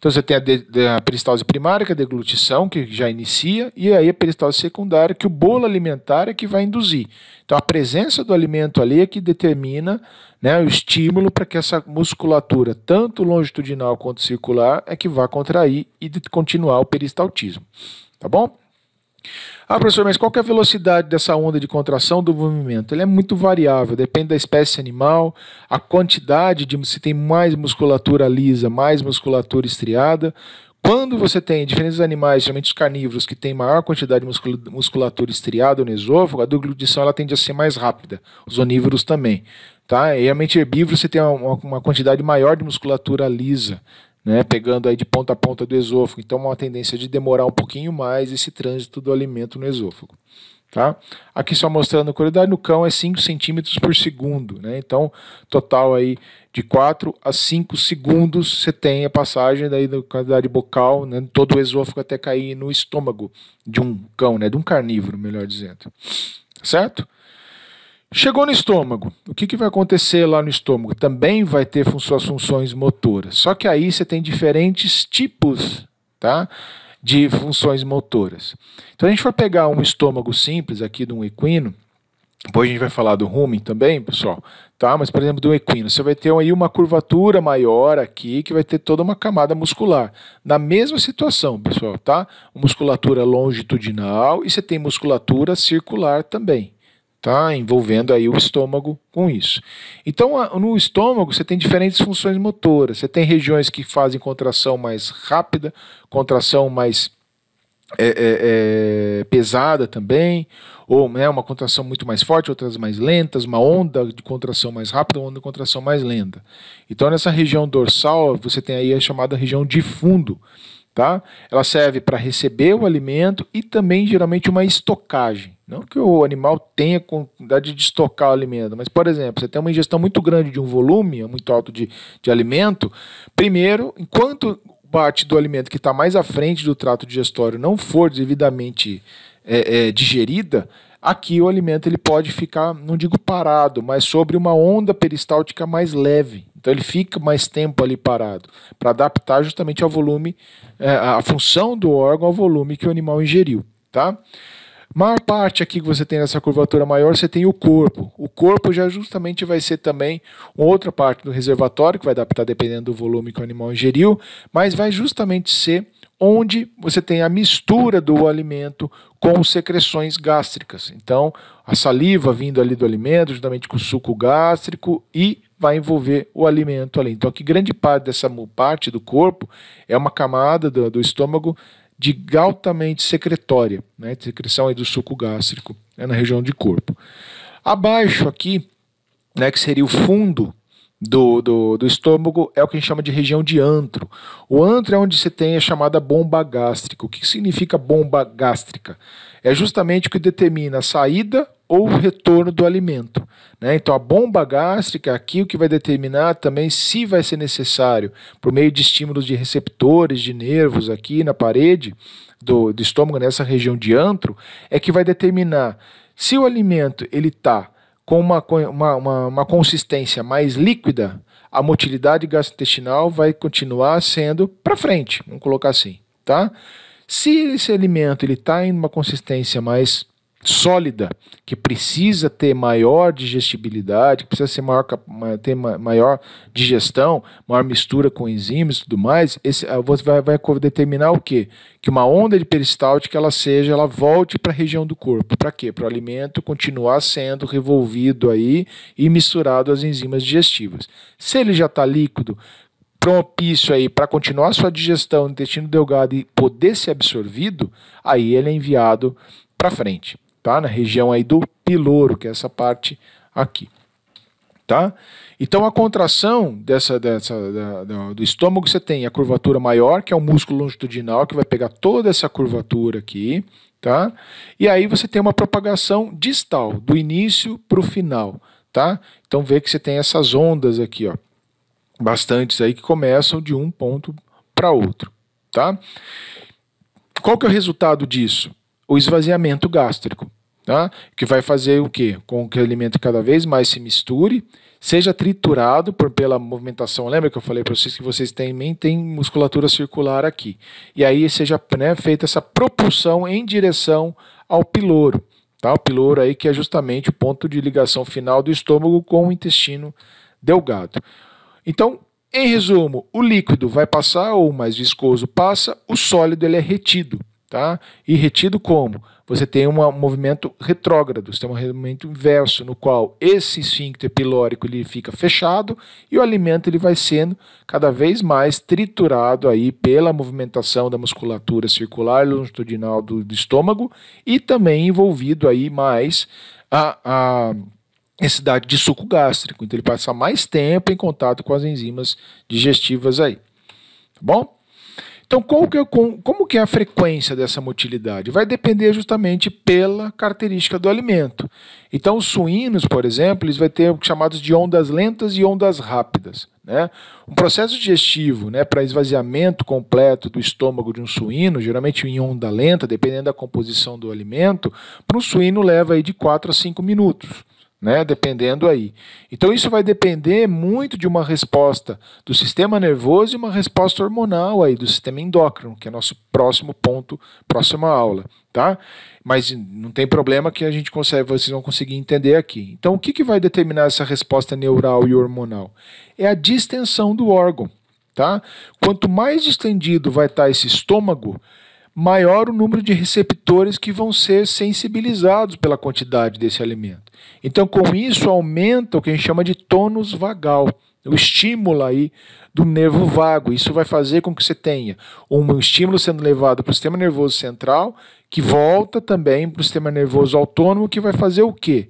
Então você tem a, de, a primária, que é a deglutição, que já inicia, e aí a peristalse secundária, que o bolo alimentar é que vai induzir. Então a presença do alimento ali é que determina né, o estímulo para que essa musculatura, tanto longitudinal quanto circular, é que vá contrair e continuar o peristaltismo. Tá bom? Ah, professor, mas qual é a velocidade dessa onda de contração do movimento? Ele é muito variável, depende da espécie animal, a quantidade de se tem mais musculatura lisa, mais musculatura estriada. Quando você tem diferentes animais, geralmente os carnívoros, que têm maior quantidade de musculatura estriada no esôfago, a deglutição ela tende a ser mais rápida. Os onívoros também. Tá? E, realmente herbívoros você tem uma, uma quantidade maior de musculatura lisa né, pegando aí de ponta a ponta do esôfago. Então, é uma tendência de demorar um pouquinho mais esse trânsito do alimento no esôfago. Tá? Aqui só mostrando a qualidade, no cão é 5 centímetros por segundo. Né? Então, total aí de 4 a 5 segundos você tem a passagem daí da qualidade bocal, né, todo o esôfago até cair no estômago de um cão, né, de um carnívoro, melhor dizendo. Tá certo? Chegou no estômago. O que, que vai acontecer lá no estômago? Também vai ter suas funções motoras. Só que aí você tem diferentes tipos tá? de funções motoras. Então a gente vai pegar um estômago simples aqui de um equino. Depois a gente vai falar do rumen também, pessoal, tá? Mas, por exemplo, do equino, você vai ter aí uma curvatura maior aqui, que vai ter toda uma camada muscular. Na mesma situação, pessoal, tá? Musculatura longitudinal e você tem musculatura circular também tá? envolvendo aí o estômago com isso. Então, no estômago, você tem diferentes funções motoras. Você tem regiões que fazem contração mais rápida, contração mais é, é, é, pesada também, ou né, uma contração muito mais forte, outras mais lentas, uma onda de contração mais rápida, uma onda de contração mais lenta. Então, nessa região dorsal, você tem aí a chamada região de fundo, Tá? Ela serve para receber o alimento e também geralmente uma estocagem. Não que o animal tenha quantidade de estocar o alimento, mas, por exemplo, você tem uma ingestão muito grande de um volume é muito alto de, de alimento. Primeiro, enquanto parte do alimento que está mais à frente do trato digestório não for devidamente é, é, digerida, aqui o alimento ele pode ficar, não digo parado, mas sobre uma onda peristáltica mais leve. Então ele fica mais tempo ali parado para adaptar justamente ao volume, é, a função do órgão ao volume que o animal ingeriu, tá? maior parte aqui que você tem nessa curvatura maior, você tem o corpo. O corpo já justamente vai ser também outra parte do reservatório, que vai adaptar dependendo do volume que o animal ingeriu, mas vai justamente ser onde você tem a mistura do alimento com secreções gástricas. Então, a saliva vindo ali do alimento, justamente com o suco gástrico e vai envolver o alimento ali. Então, que grande parte dessa parte do corpo é uma camada do, do estômago de altamente secretória, né, secreção aí do suco gástrico né, na região de corpo. Abaixo aqui, né, que seria o fundo do, do, do, estômago é o que a gente chama de região de antro. O antro é onde você tem a chamada bomba gástrica. O que significa bomba gástrica? É justamente o que determina a saída ou retorno do alimento. Né? Então, a bomba gástrica é aqui o que vai determinar também se vai ser necessário, por meio de estímulos de receptores de nervos aqui na parede do, do estômago, nessa região de antro, é que vai determinar se o alimento ele está com uma, uma, uma, uma consistência mais líquida, a motilidade gastrointestinal vai continuar sendo para frente, vamos colocar assim, tá? Se esse alimento ele está em uma consistência mais sólida, que precisa ter maior digestibilidade, precisa ser maior, ter maior digestão, maior mistura com enzimas e tudo mais, esse, ah, você vai, vai determinar o quê? Que uma onda de peristáltica ela seja, ela volte para a região do corpo. Para quê? Para o alimento continuar sendo revolvido aí e misturado às enzimas digestivas. Se ele já está líquido, propício aí para continuar sua digestão no intestino delgado e poder ser absorvido, aí ele é enviado para frente tá? Na região aí do pilouro, que é essa parte aqui, tá? Então a contração dessa, dessa da, da, do estômago você tem a curvatura maior, que é o músculo longitudinal que vai pegar toda essa curvatura aqui, tá? E aí você tem uma propagação distal do início para o final, tá? Então vê que você tem essas ondas aqui, ó, bastantes aí que começam de um ponto para outro, tá? Qual que é o resultado disso? o esvaziamento gástrico, tá? que vai fazer o quê? Com que o alimento cada vez mais se misture, seja triturado por, pela movimentação. Lembra que eu falei para vocês que vocês também têm musculatura circular aqui. E aí seja né, feita essa propulsão em direção ao pilouro. Tá? O pilouro aí que é justamente o ponto de ligação final do estômago com o intestino delgado. Então, em resumo, o líquido vai passar, ou mais viscoso passa, o sólido ele é retido. Tá? E retido como? Você tem um movimento retrógrado, você tem um movimento inverso, no qual esse esfíncter pilórico ele fica fechado e o alimento ele vai sendo cada vez mais triturado aí pela movimentação da musculatura circular longitudinal do, do estômago e também envolvido aí mais a, a necessidade de suco gástrico. Então ele passa mais tempo em contato com as enzimas digestivas aí. Tá bom? Então, como que, é como que é a frequência dessa motilidade? Vai depender justamente pela característica do alimento. Então, os suínos, por exemplo, eles vão ter é chamados de ondas lentas e ondas rápidas. Né? Um processo digestivo né, para esvaziamento completo do estômago de um suíno, geralmente em onda lenta, dependendo da composição do alimento, para um suíno leva aí de 4 a 5 minutos né? Dependendo aí. Então isso vai depender muito de uma resposta do sistema nervoso e uma resposta hormonal aí do sistema endócrino, que é nosso próximo ponto, próxima aula, tá? Mas não tem problema que a gente consegue, vocês vão conseguir entender aqui. Então o que, que vai determinar essa resposta neural e hormonal? É a distensão do órgão, tá? Quanto mais distendido vai estar esse estômago, maior o número de receptores que vão ser sensibilizados pela quantidade desse alimento. Então, com isso, aumenta o que a gente chama de tônus vagal, o estímulo aí do nervo vago. Isso vai fazer com que você tenha um estímulo sendo levado para o sistema nervoso central, que volta também para o sistema nervoso autônomo, que vai fazer o quê?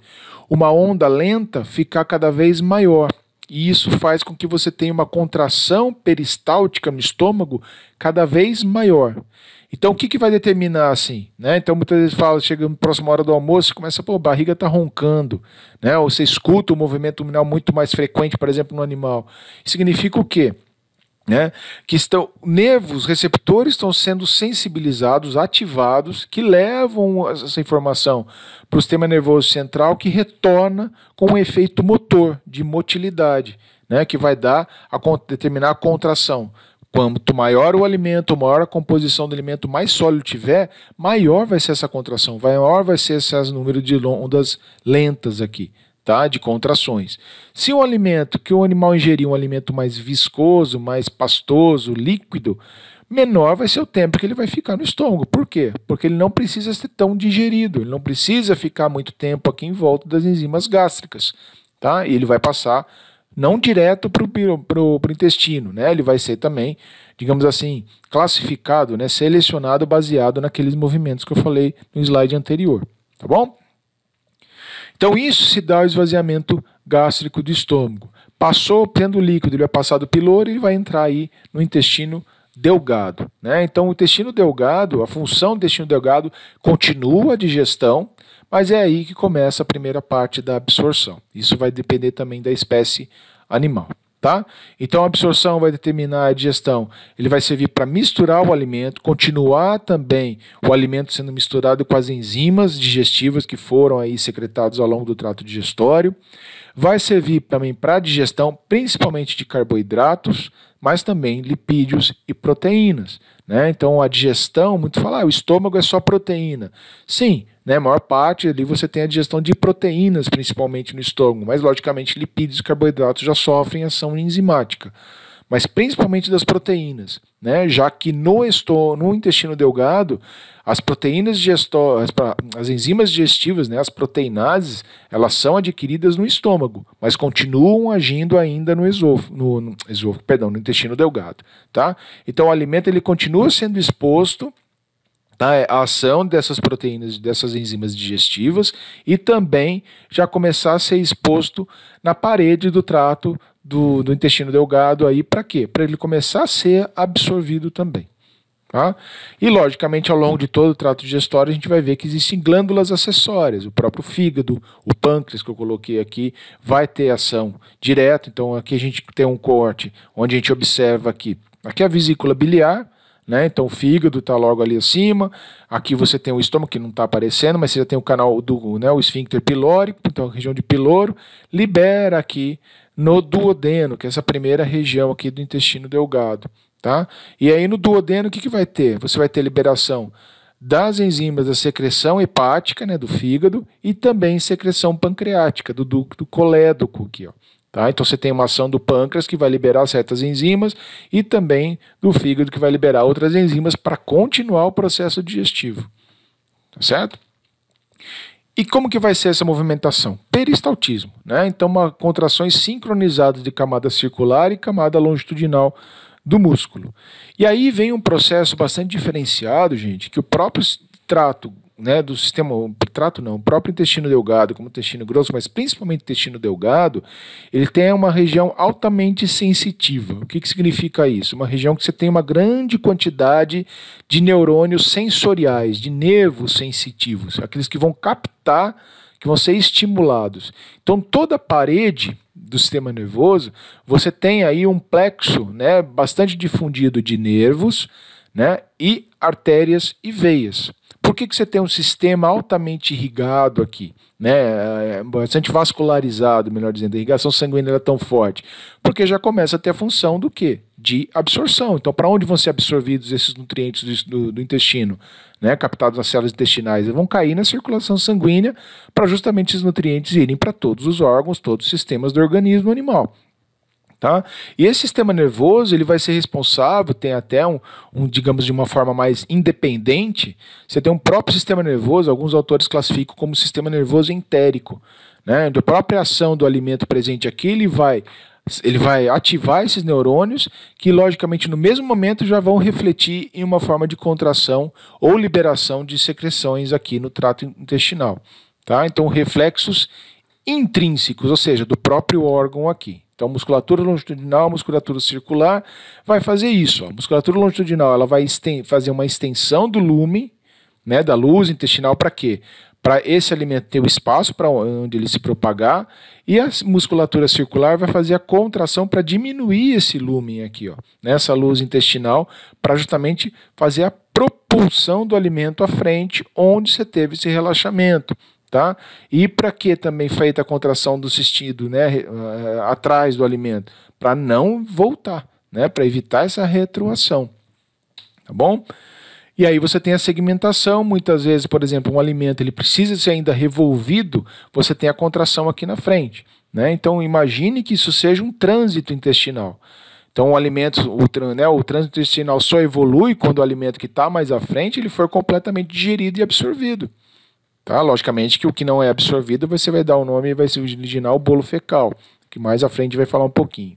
Uma onda lenta ficar cada vez maior. E isso faz com que você tenha uma contração peristáltica no estômago cada vez maior. Então o que, que vai determinar assim? Né? Então muitas vezes fala, chega na próxima hora do almoço e começa, pô, a barriga tá roncando, né? Ou você escuta o um movimento luminal muito mais frequente, por exemplo, no animal. Significa o quê? Né? Que estão nervos, receptores estão sendo sensibilizados, ativados, que levam essa informação para o sistema nervoso central, que retorna com um efeito motor de motilidade, né? Que vai dar a determinar a contração. Quanto maior o alimento, maior a composição do alimento, mais sólido tiver, maior vai ser essa contração, maior vai ser esse número de ondas lentas aqui, tá? De contrações. Se o alimento que o animal ingerir um alimento mais viscoso, mais pastoso, líquido, menor vai ser o tempo que ele vai ficar no estômago. Por quê? Porque ele não precisa ser tão digerido, ele não precisa ficar muito tempo aqui em volta das enzimas gástricas, tá? E ele vai passar não direto para o intestino, né? Ele vai ser também, digamos assim, classificado, né? Selecionado baseado naqueles movimentos que eu falei no slide anterior, tá bom? Então isso se dá ao esvaziamento gástrico do estômago. Passou tendo líquido, ele vai é passar do piloro e vai entrar aí no intestino delgado, né? Então o intestino delgado, a função do intestino delgado continua a digestão, mas é aí que começa a primeira parte da absorção. Isso vai depender também da espécie animal. Tá? Então a absorção vai determinar a digestão. Ele vai servir para misturar o alimento, continuar também o alimento sendo misturado com as enzimas digestivas que foram aí secretadas ao longo do trato digestório. Vai servir também para a digestão, principalmente de carboidratos, mas também lipídios e proteínas. Né? Então a digestão, muito falar, ah, o estômago é só proteína. Sim, né? A maior parte ali você tem a digestão de proteínas, principalmente no estômago, mas logicamente lipídios e carboidratos já sofrem ação enzimática, mas principalmente das proteínas, né? já que no, esto no intestino delgado as proteínas digestoras, as, as enzimas digestivas, né, as proteinases, elas são adquiridas no estômago, mas continuam agindo ainda no esôfago, no, no, esôfago perdão, no intestino delgado, tá? Então o alimento ele continua sendo exposto Tá? É a ação dessas proteínas, dessas enzimas digestivas e também já começar a ser exposto na parede do trato do, do intestino delgado aí para quê? Para ele começar a ser absorvido também. Tá? E, logicamente, ao longo de todo o trato digestório, a gente vai ver que existem glândulas acessórias. O próprio fígado, o pâncreas, que eu coloquei aqui, vai ter ação direta. Então, aqui a gente tem um corte onde a gente observa aqui. Aqui é a vesícula biliar, né? Então o fígado está logo ali acima. Aqui você tem o estômago que não está aparecendo, mas você já tem o canal do né, o esfíncter pilórico, então a região de piloro libera aqui no duodeno, que é essa primeira região aqui do intestino delgado, tá? E aí no duodeno o que, que vai ter? Você vai ter liberação das enzimas da secreção hepática, né, do fígado, e também secreção pancreática, do ducto colédoco aqui, ó. Tá? Então você tem uma ação do pâncreas que vai liberar certas enzimas e também do fígado que vai liberar outras enzimas para continuar o processo digestivo. Tá certo? E como que vai ser essa movimentação? Peristaltismo, né? Então, uma contrações sincronizadas de camada circular e camada longitudinal do músculo. E aí vem um processo bastante diferenciado, gente, que o próprio trato né, do sistema, o trato não, o próprio intestino delgado, como o intestino grosso, mas principalmente o intestino delgado, ele tem uma região altamente sensitiva. O que, que significa isso? Uma região que você tem uma grande quantidade de neurônios sensoriais, de nervos sensitivos, aqueles que vão captar, que vão ser estimulados. Então, toda a parede do sistema nervoso, você tem aí um plexo né, bastante difundido de nervos né, e artérias e veias. Por que, que você tem um sistema altamente irrigado aqui, né? É, é bastante vascularizado, melhor dizendo, a irrigação sanguínea é tão forte? Porque já começa a ter a função do quê? De absorção. Então, para onde vão ser absorvidos esses nutrientes do, do, do intestino, né? captados nas células intestinais? Eles vão cair na circulação sanguínea para justamente esses nutrientes irem para todos os órgãos, todos os sistemas do organismo animal. Tá? E esse sistema nervoso ele vai ser responsável, tem até um, um, digamos de uma forma mais independente, você tem um próprio sistema nervoso, alguns autores classificam como sistema nervoso entérico, né? Da então, própria ação do alimento presente aqui, ele vai ele vai ativar esses neurônios que logicamente no mesmo momento já vão refletir em uma forma de contração ou liberação de secreções aqui no trato intestinal, tá? Então reflexos intrínsecos, ou seja, do próprio órgão aqui. Então, musculatura longitudinal, musculatura circular vai fazer isso. Ó. A musculatura longitudinal ela vai fazer uma extensão do lume, né, da luz intestinal, para quê? Para esse alimento ter o espaço para onde ele se propagar. E a musculatura circular vai fazer a contração para diminuir esse lume aqui, ó, nessa luz intestinal, para justamente fazer a propulsão do alimento à frente, onde você teve esse relaxamento tá? E para que também feita a contração do cistido, né, eh, atrás do alimento, para não voltar, né, para evitar essa retroação. Tá bom? E aí você tem a segmentação, muitas vezes, por exemplo, um alimento ele precisa ser ainda revolvido, você tem a contração aqui na frente, né? Então imagine que isso seja um trânsito intestinal. Então o alimento, o, né, o trânsito intestinal só evolui quando o alimento que está mais à frente ele for completamente digerido e absorvido. Tá? Logicamente que o que não é absorvido você vai dar o nome e vai se originar o bolo fecal, que mais à frente vai falar um pouquinho.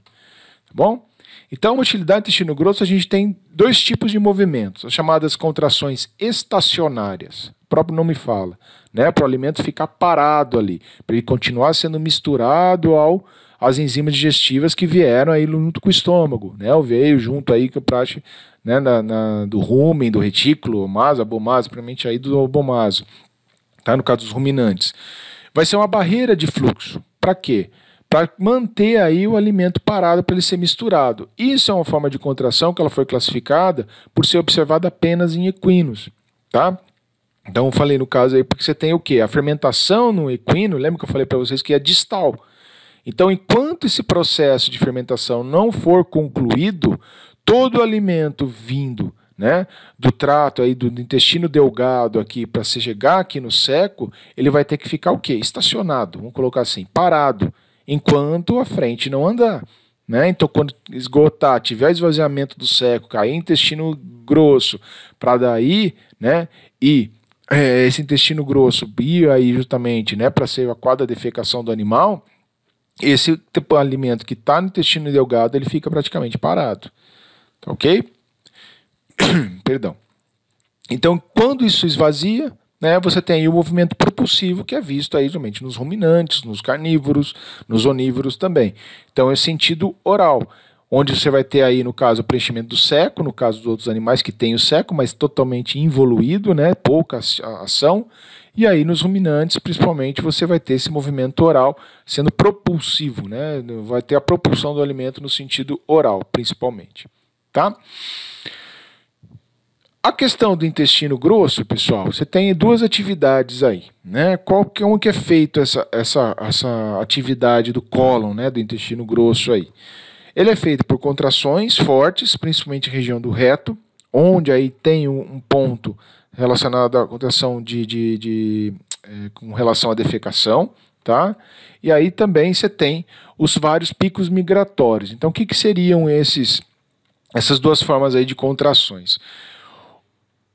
Tá bom? Então, utilidade do intestino grosso, a gente tem dois tipos de movimentos, as chamadas contrações estacionárias. O próprio nome fala, né? Para o alimento ficar parado ali, para ele continuar sendo misturado ao as enzimas digestivas que vieram aí junto com o estômago, né? O veio junto aí que pra, né, na, na, do rumen, do retículo, o omaso, abomaso, principalmente aí do abomaso tá? no caso dos ruminantes. Vai ser uma barreira de fluxo. Para quê? Para manter aí o alimento parado para ele ser misturado. Isso é uma forma de contração que ela foi classificada por ser observada apenas em equinos. Tá? Então, eu falei no caso aí, porque você tem o quê? A fermentação no equino, lembra que eu falei para vocês que é distal. Então, enquanto esse processo de fermentação não for concluído, todo o alimento vindo né, do trato aí do intestino delgado aqui para se chegar aqui no seco, ele vai ter que ficar o quê? Estacionado, vamos colocar assim, parado, enquanto a frente não andar. Né? Então, quando esgotar, tiver esvaziamento do seco, cair intestino grosso, para daí, né? E é, esse intestino grosso ir aí justamente, né? Para ser adequado à defecação do animal, esse tipo alimento que está no intestino delgado, ele fica praticamente parado, tá ok? (coughs) Perdão. Então, quando isso esvazia, né, você tem aí o movimento propulsivo que é visto aí realmente nos ruminantes, nos carnívoros, nos onívoros também. Então, é sentido oral, onde você vai ter aí, no caso, o preenchimento do seco, no caso dos outros animais que tem o seco, mas totalmente involuído, né, pouca ação. E aí, nos ruminantes, principalmente, você vai ter esse movimento oral sendo propulsivo, né, vai ter a propulsão do alimento no sentido oral, principalmente. Tá? A questão do intestino grosso, pessoal, você tem duas atividades aí, né? Qual que é um que é feito essa, essa, essa atividade do cólon, né, do intestino grosso aí? Ele é feito por contrações fortes, principalmente região do reto, onde aí tem um, ponto relacionado à contração de, de, de é, com relação à defecação, tá? E aí também você tem os vários picos migratórios. Então, o que, que seriam esses essas duas formas aí de contrações?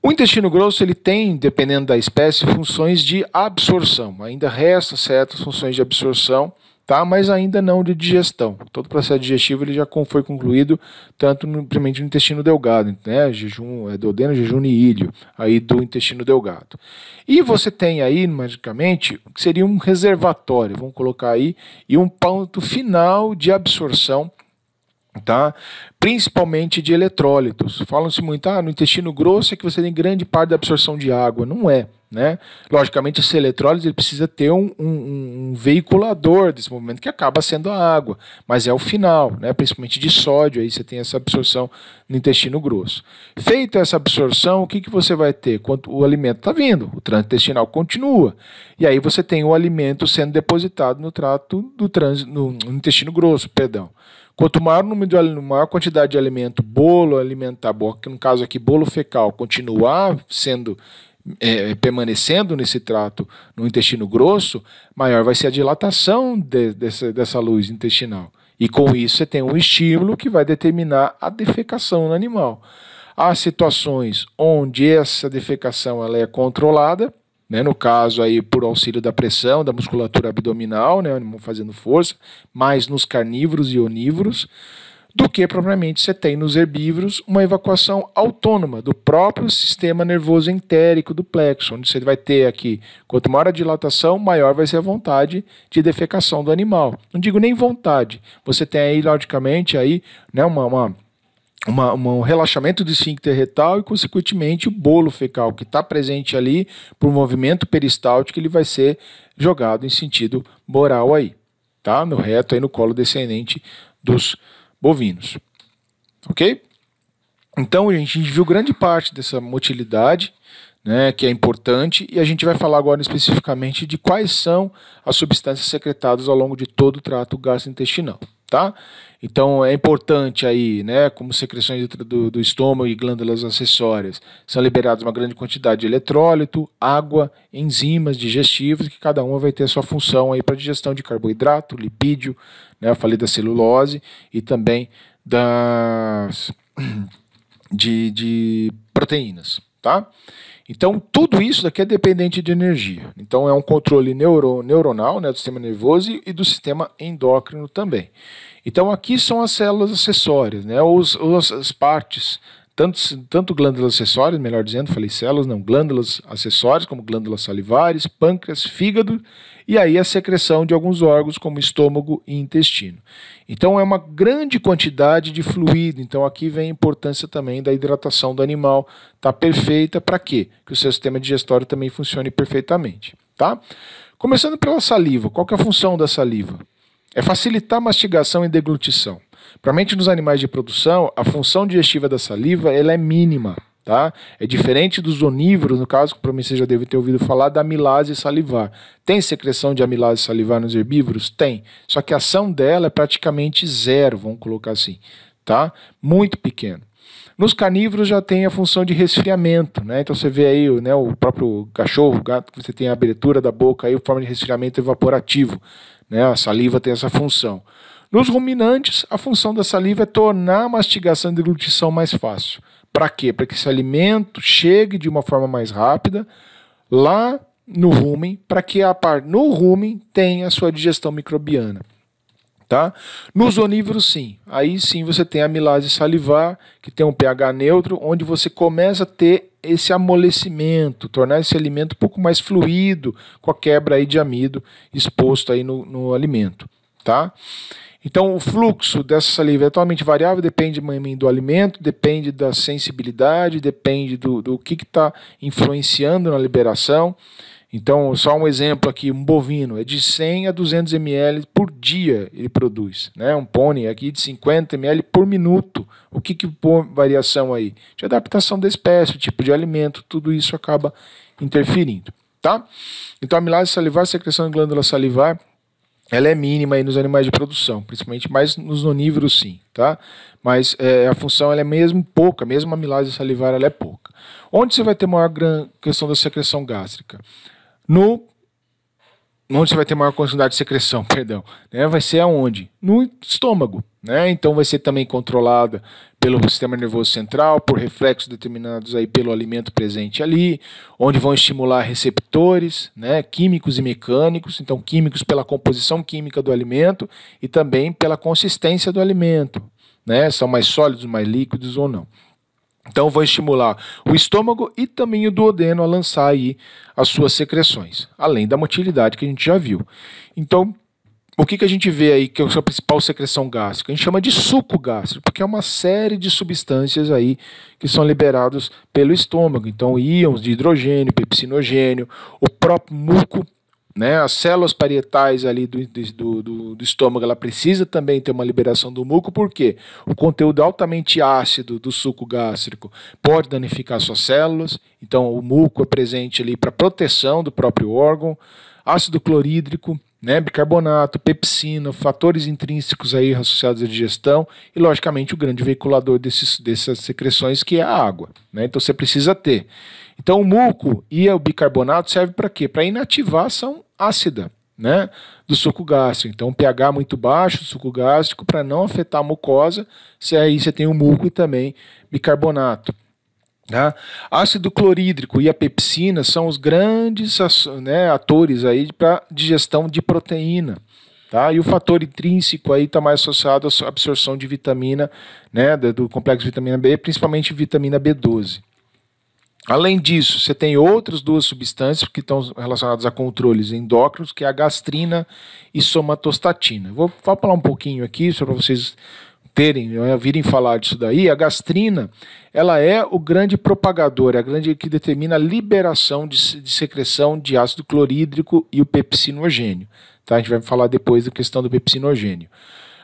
O intestino grosso ele tem, dependendo da espécie, funções de absorção. Ainda restam certas funções de absorção, tá? mas ainda não de digestão. Todo o processo digestivo ele já foi concluído tanto no, primeiramente no intestino delgado, né? jejum é, duodeno, jejum e ilho, aí do intestino delgado. E você tem aí, magicamente, o que seria um reservatório, vamos colocar aí, e um ponto final de absorção tá? Principalmente de eletrólitos. Falam-se muito, ah, no intestino grosso é que você tem grande parte da absorção de água. Não é. Né? Logicamente, esse eletrólise ele precisa ter um, um, um, veiculador desse movimento, que acaba sendo a água, mas é o final, né? principalmente de sódio, aí você tem essa absorção no intestino grosso. Feita essa absorção, o que, que você vai ter? Quando o alimento está vindo, o trânsito intestinal continua, e aí você tem o alimento sendo depositado no trato do trânsito, no, intestino grosso, perdão. Quanto maior número de maior quantidade de alimento, bolo alimentar, no caso aqui bolo fecal, continuar sendo é, permanecendo nesse trato no intestino grosso, maior vai ser a dilatação de, dessa, dessa luz intestinal. E com isso você tem um estímulo que vai determinar a defecação no animal. Há situações onde essa defecação ela é controlada, né? no caso aí por auxílio da pressão, da musculatura abdominal, né? o animal fazendo força, mais nos carnívoros e onívoros do que propriamente você tem nos herbívoros uma evacuação autônoma do próprio sistema nervoso entérico do plexo, onde você vai ter aqui, quanto maior a dilatação, maior vai ser a vontade de defecação do animal. Não digo nem vontade, você tem aí, logicamente, aí, né, uma, uma uma, uma, um relaxamento do esfíncter retal e, consequentemente, o bolo fecal que está presente ali para o movimento peristáltico, ele vai ser jogado em sentido moral aí, tá? No reto, aí no colo descendente dos bovinos. Ok? Então, a gente viu grande parte dessa motilidade né, que é importante, e a gente vai falar agora especificamente de quais são as substâncias secretadas ao longo de todo o trato gastrointestinal. Tá? Então é importante aí, né, como secreções do, do estômago e glândulas acessórias, são liberadas uma grande quantidade de eletrólito, água, enzimas digestivas, que cada uma vai ter a sua função aí para digestão de carboidrato, lipídio, né, eu falei da celulose e também das (clears throat) de, de proteínas, tá? Então, tudo isso daqui é dependente de energia. Então, é um controle neuro, neuronal né, do sistema nervoso e, e, do sistema endócrino também. Então, aqui são as células acessórias, né, os, as partes tanto, tanto glândulas acessórias, melhor dizendo, falei células, não, glândulas acessórias, como glândulas salivares, pâncreas, fígado, e aí a secreção de alguns órgãos, como estômago e intestino. Então é uma grande quantidade de fluido, então aqui vem a importância também da hidratação do animal, tá perfeita para quê? Que o seu sistema digestório também funcione perfeitamente, tá? Começando pela saliva, qual que é a função da saliva? É facilitar a mastigação e deglutição. Principalmente nos animais de produção, a função digestiva da saliva ela é mínima. Tá? É diferente dos onívoros, no caso, que para mim você já deve ter ouvido falar da amilase salivar. Tem secreção de amilase salivar nos herbívoros? Tem. Só que a ação dela é praticamente zero, vamos colocar assim, tá? Muito pequeno. Nos carnívoros já tem a função de resfriamento, né? Então você vê aí né, o próprio cachorro, gato, você tem a abertura da boca aí, forma de resfriamento evaporativo, né? A saliva tem essa função. Nos ruminantes, a função da saliva é tornar a mastigação e deglutição mais fácil. Para quê? Para que esse alimento chegue de uma forma mais rápida lá no rumen, para que a parte no rumen tenha a sua digestão microbiana. Tá? Nos onívoros, sim. Aí sim você tem a amilase salivar, que tem um pH neutro, onde você começa a ter esse amolecimento, tornar esse alimento um pouco mais fluido com a quebra aí de amido exposto aí no, no alimento. Tá? Então, o fluxo dessa saliva é totalmente variável, depende do alimento, depende da sensibilidade, depende do, do que está influenciando na liberação. Então, só um exemplo aqui, um bovino é de 100 a 200 ml por dia ele produz, né? Um pônei aqui de 50 ml por minuto. O que que variação aí? De adaptação da espécie, tipo de alimento, tudo isso acaba interferindo, tá? Então, a amilase salivar, secreção de glândula salivar, ela é mínima aí nos animais de produção, principalmente mais nos onívoros sim, tá? Mas é, a função ela é mesmo pouca, mesmo a amilase salivar ela é pouca. Onde você vai ter maior questão da secreção gástrica? No onde você vai ter maior quantidade de secreção, (laughs) perdão, né? vai ser aonde? No estômago, né? Então vai ser também controlada pelo sistema nervoso central, por reflexos determinados aí pelo alimento presente ali, onde vão estimular receptores, né? Químicos e mecânicos, então químicos pela composição química do alimento e também pela consistência do alimento, né? São mais sólidos, mais líquidos ou não. Então vai estimular o estômago e também o duodeno a lançar aí as suas secreções, além da motilidade que a gente já viu. Então, o que, que a gente vê aí que é a sua principal secreção gástrica? A gente chama de suco gástrico, porque é uma série de substâncias aí que são liberados pelo estômago. Então, íons de hidrogênio, pepsinogênio, o próprio muco né? As células parietais ali do, do, do, do, estômago, ela precisa também ter uma liberação do muco, porque o conteúdo altamente ácido do suco gástrico pode danificar suas células, então o muco é presente ali para proteção do próprio órgão, ácido clorídrico, né, bicarbonato, pepsina, fatores intrínsecos aí associados à digestão e, logicamente, o grande veiculador desses, dessas secreções que é a água. Né? Então você precisa ter. Então o muco e o bicarbonato serve para quê? Para inativar ácida né, do suco gástrico. Então pH muito baixo do suco gástrico para não afetar a mucosa. Se aí você tem o muco e também bicarbonato. Né? Ácido clorídrico e a pepsina são os grandes né, atores aí para digestão de proteína. Tá? E o fator intrínseco aí está mais associado à absorção de vitamina, né, do complexo vitamina B, principalmente vitamina B12. Além disso, você tem outras duas substâncias que estão relacionadas a controles endócrinos, que é a gastrina e somatostatina. Vou falar um pouquinho aqui, só para vocês terem, eh, virem falar disso daí, a gastrina, ela é o grande propagador, é a grande que determina a liberação de, de secreção de ácido clorídrico e o pepsinogênio. Tá? A gente vai falar depois da questão do pepsinogênio.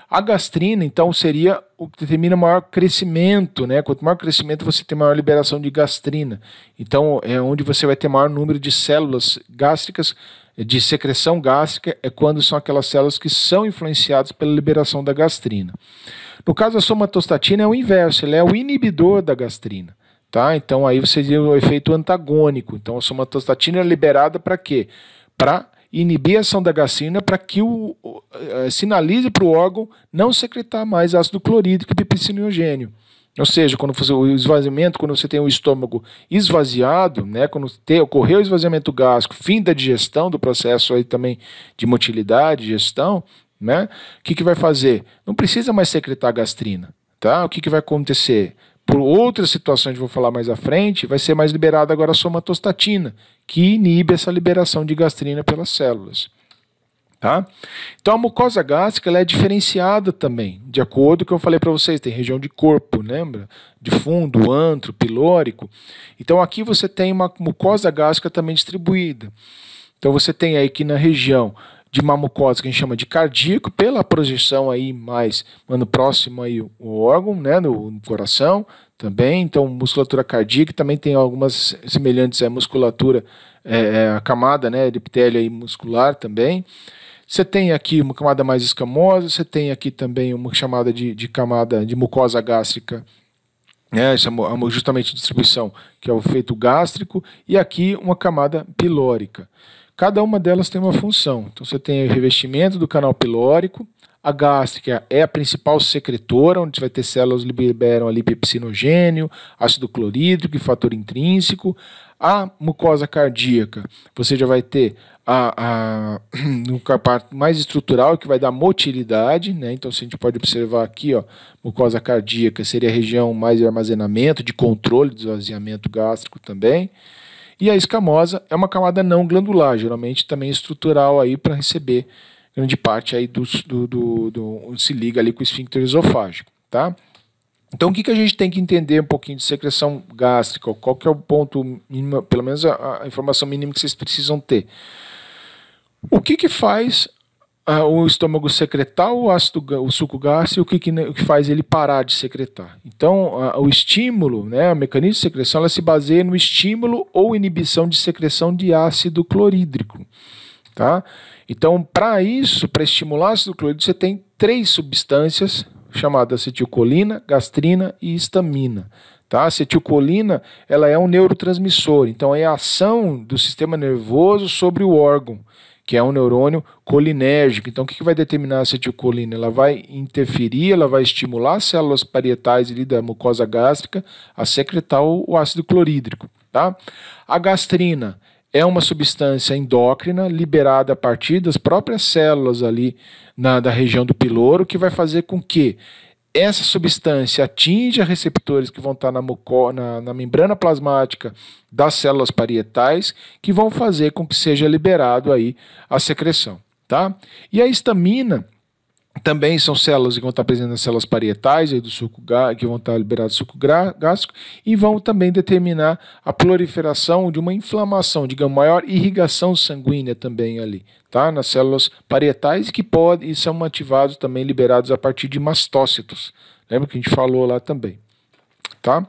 A gastrina, então, seria o que determina maior crescimento, né? Quanto maior crescimento, você tem maior liberação de gastrina. Então, é onde você vai ter maior número de células gástricas, de secreção gástrica, é quando são aquelas células que são influenciadas pela liberação da gastrina. No caso, a somatostatina é o inverso, ela é o inibidor da gastrina. Tá? Então, aí você tem o efeito antagônico. Então, a somatostatina é liberada para quê? Para inibir a ação da gacina para que o, eh, sinalize para o órgão não secretar mais ácido clorídrico e pepsinogênio. Ou seja, quando você, o esvaziamento, quando você tem o estômago esvaziado, né, quando te, ocorreu o esvaziamento gástrico, fim da digestão, do processo aí também de motilidade, digestão, né, o que, que vai fazer? Não precisa mais secretar gastrina. Tá? O que, que vai acontecer? por outras situações que vou falar mais à frente, vai ser mais liberada agora a somatostatina, que inibe essa liberação de gastrina pelas células. Tá? Então a mucosa gástrica ela é diferenciada também, de acordo com o que eu falei para vocês, tem região de corpo, lembra? De fundo, antro, pilórico. Então aqui você tem uma mucosa gástrica também distribuída. Então você tem aí que na região de uma mucosa que a gente chama de cardíaco, pela projeção aí mais mano, próximo aí o órgão, né, no, no coração também. Então, musculatura cardíaca também tem algumas semelhantes à é, musculatura, é, é, a camada, né, de epitélio aí muscular também. Você tem aqui uma camada mais escamosa, você tem aqui também uma chamada de, de camada de mucosa gástrica né, essa justamente distribuição, que é o feito gástrico, e aqui uma camada pilórica. Cada uma delas tem uma função. Então você tem o revestimento do canal pilórico, a gástrica é a principal secretora, onde vai ter células que liberam ali pepsinogênio, ácido clorídrico e fator intrínseco. A mucosa cardíaca, você já vai ter a, a, (clears throat) a parte mais estrutural, que vai dar motilidade. Né? Então, se a gente pode observar aqui, ó, mucosa cardíaca seria a região mais de armazenamento, de controle do esvaziamento gástrico também. E a escamosa é uma camada não glandular, geralmente também estrutural aí para receber grande parte aí do, do, do, do se liga ali com o esfíncter esofágico, tá? Então, o que, que a gente tem que entender um pouquinho de secreção gástrica? Qual que é o ponto mínimo, pelo menos a, a informação mínima que vocês precisam ter? O que, que faz ah, o estômago secretar o, ácido, o suco gástrico, o que, que, o que faz ele parar de secretar. Então, a, o estímulo, né, o mecanismo de secreção, ela se baseia no estímulo ou inibição de secreção de ácido clorídrico. Tá? Então, para isso, para estimular ácido clorídrico, você tem três substâncias chamadas acetilcolina, gastrina e histamina. Tá? A acetilcolina ela é um neurotransmissor, então é a ação do sistema nervoso sobre o órgão que é um neurônio colinérgico. Então, o que vai determinar a acetilcolina? Ela vai interferir, ela vai estimular as células parietais ali da mucosa gástrica a secretar o ácido clorídrico. Tá? A gastrina é uma substância endócrina liberada a partir das próprias células ali na, da região do piloro, que vai fazer com que essa substância atinge a receptores que vão estar na, muco, na, na membrana plasmática das células parietais, que vão fazer com que seja liberado aí a secreção. Tá? E a histamina também são células que vão estar presentes nas células parietais aí do suco que vão estar liberadas do suco gástrico e vão também determinar a proliferação de uma inflamação, digamos, maior irrigação sanguínea também ali, tá? Nas células parietais que podem e são ativados também liberados a partir de mastócitos. Lembra que a gente falou lá também, tá?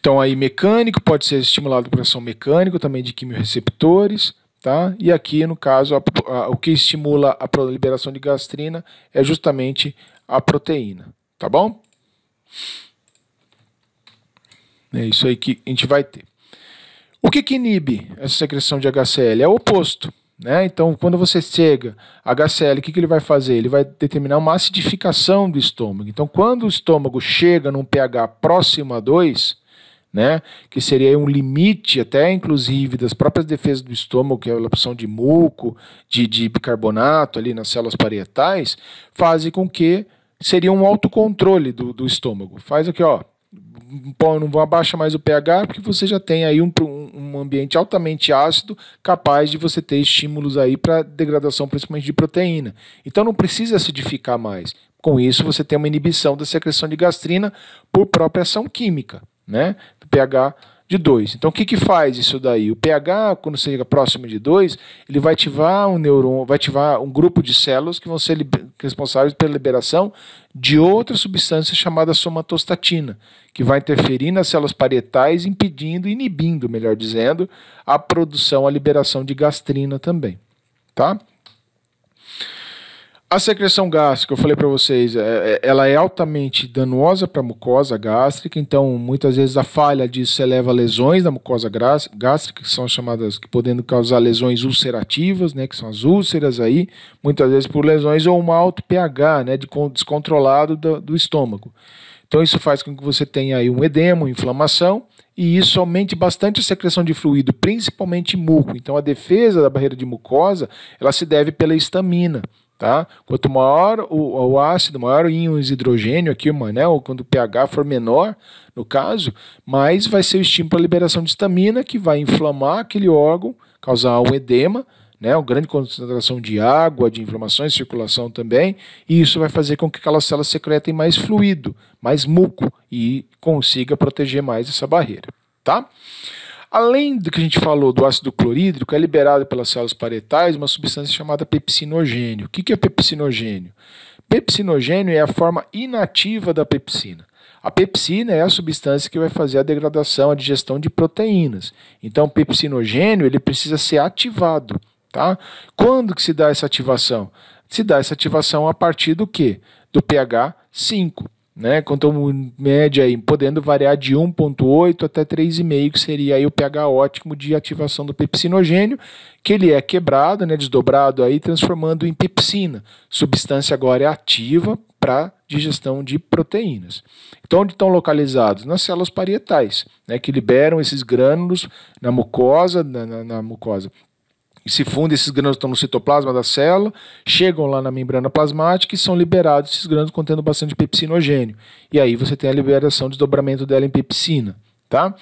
Então aí mecânico pode ser estimulado por ação mecânica também de quimiorreceptores Tá? E aqui, no caso, a, a, o que estimula a proliferação de gastrina é justamente a proteína. Tá bom? É isso aí que a gente vai ter. O que, que inibe essa secreção de HCl? É o oposto. Né? Então, quando você chega HCl, o que, que ele vai fazer? Ele vai determinar uma acidificação do estômago. Então, quando o estômago chega num pH próximo a 2, né? que seria um limite até inclusive das próprias defesas do estômago, que é a opção de muco, de, de bicarbonato ali nas células parietais, fazem com que seria um autocontrole do, do estômago. Faz aqui, ó, não abaixa mais o pH, porque você já tem aí um, um ambiente altamente ácido, capaz de você ter estímulos aí para degradação, principalmente de proteína. Então não precisa acidificar mais. Com isso, você tem uma inibição da secreção de gastrina por própria ação química. Né? pH de 2. Então, o que, que faz isso daí? O pH, quando você chega próximo de 2, ele vai ativar um neurônio, vai ativar um grupo de células que vão ser responsáveis pela liberação de outra substância chamada somatostatina, que vai interferir nas células parietais, impedindo, inibindo, melhor dizendo, a produção, a liberação de gastrina também. Tá? A secreção gástrica, eu falei para vocês, é, é, ela é altamente danosa para a mucosa gástrica, então muitas vezes a falha disso eleva lesões da mucosa gástrica, que são chamadas, que podendo causar lesões ulcerativas, né, que são as úlceras aí, muitas vezes por lesões ou um alto pH, né, de, descontrolado do, do estômago. Então isso faz com que você tenha aí um edema, uma inflamação, e isso aumente bastante a secreção de fluido, principalmente muco. Então a defesa da barreira de mucosa, ela se deve pela histamina. Tá? Quanto maior o, o ácido, maior o íons hidrogênio aqui, o ou quando o pH for menor, no caso, mais vai ser o estímulo para a liberação de histamina, que vai inflamar aquele órgão, causar um edema, né, uma grande concentração de água, de inflamações, circulação também, e isso vai fazer com que aquelas células secretem mais fluido, mais muco, e consiga proteger mais essa barreira. Tá? Além do que a gente falou do ácido clorídrico, é liberado pelas células parietais uma substância chamada pepsinogênio. O que é pepsinogênio? Pepsinogênio é a forma inativa da pepsina. A pepsina é a substância que vai fazer a degradação, a digestão de proteínas. Então, o pepsinogênio ele precisa ser ativado. Tá? Quando que se dá essa ativação? Se dá essa ativação a partir do quê? Do pH 5 né, quanto média aí, podendo variar de 1.8 até 3,5, que seria aí o pH ótimo de ativação do pepsinogênio, que ele é quebrado, né, desdobrado aí, transformando em pepsina, substância agora é ativa para digestão de proteínas. Então, onde estão localizados? Nas células parietais, né, que liberam esses grânulos na mucosa, na, na, na mucosa, se fundem esses grãos estão no citoplasma da célula, chegam lá na membrana plasmática e são liberados esses grãos contendo bastante pepsinogênio. E aí você tem a liberação, desdobramento dela em pepsina. Tá?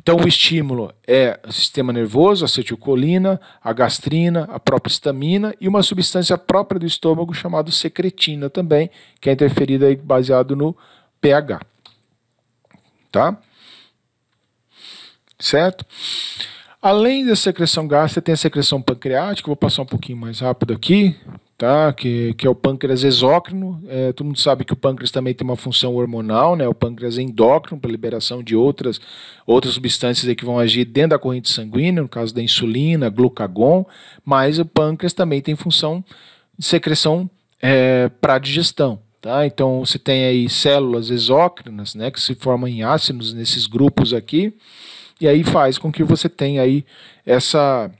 Então o estímulo é o sistema nervoso, a acetilcolina, a gastrina, a própria histamina e uma substância própria do estômago chamada secretina também, que é interferida baseado no pH. Tá? Certo? Além da secreção gástrica, tem a secreção pancreática, vou passar um pouquinho mais rápido aqui, tá? que, que é o pâncreas exócrino. É, todo mundo sabe que o pâncreas também tem uma função hormonal, né? o pâncreas endócrino, para liberação de outras, outras substâncias que vão agir dentro da corrente sanguínea, no caso da insulina, glucagon, mas o pâncreas também tem função de secreção é, para digestão. Tá? Então você tem aí células exócrinas né, que se formam em ácidos nesses grupos aqui e aí faz com que você tenha aí essa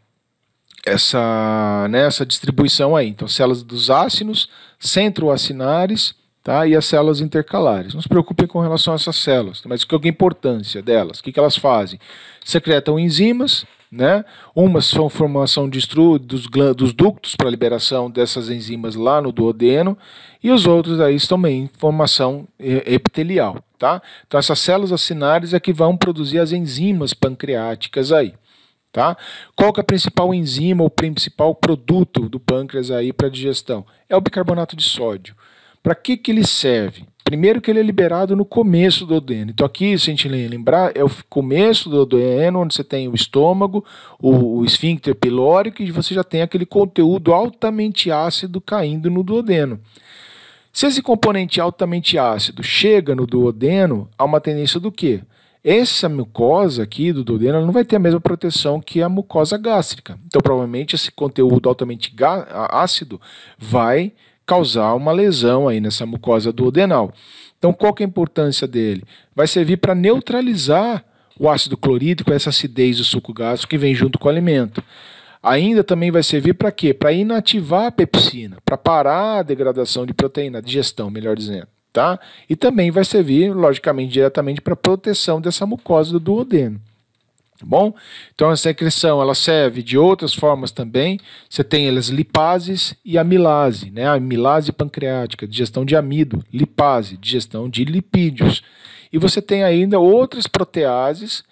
essa nessa né, distribuição aí. Então, células dos ácinos, centroacinares, tá? E as células intercalares. Não se preocupem com relação a essas células, mas que é a importância delas? O que, que elas fazem? Secretam enzimas, né? Umas são formação de estrudos, dos ductos para liberação dessas enzimas lá no duodeno, e os outros aí também formação epitelial. Tá? Então essas células acinárias é que vão produzir as enzimas pancreáticas aí. Tá? Qual que é a principal enzima, ou principal produto do pâncreas aí para digestão? É o bicarbonato de sódio. Para que, que ele serve? Primeiro que ele é liberado no começo do duodeno. Então aqui, se a gente lembrar, é o começo do duodeno, onde você tem o estômago, o, o esfíncter pilórico e você já tem aquele conteúdo altamente ácido caindo no duodeno. Se esse componente altamente ácido chega no duodeno, há uma tendência do quê? Essa mucosa aqui do duodeno não vai ter a mesma proteção que a mucosa gástrica. Então provavelmente esse conteúdo altamente ácido vai causar uma lesão aí nessa mucosa duodenal. Então, qual que é a importância dele? Vai servir para neutralizar o ácido clorídrico, essa acidez do suco gástrico que vem junto com o alimento. Ainda também vai servir para quê? Para inativar a pepsina, para parar a degradação de proteína, digestão, melhor dizendo. Tá? E também vai servir, logicamente, diretamente para proteção dessa mucosa do duodeno tá bom? Então a secreção ela serve de outras formas também. Você tem elas lipases e amilase, né? A amilase pancreática, digestão de amido, lipase, digestão de lipídios. E você tem ainda outras proteases,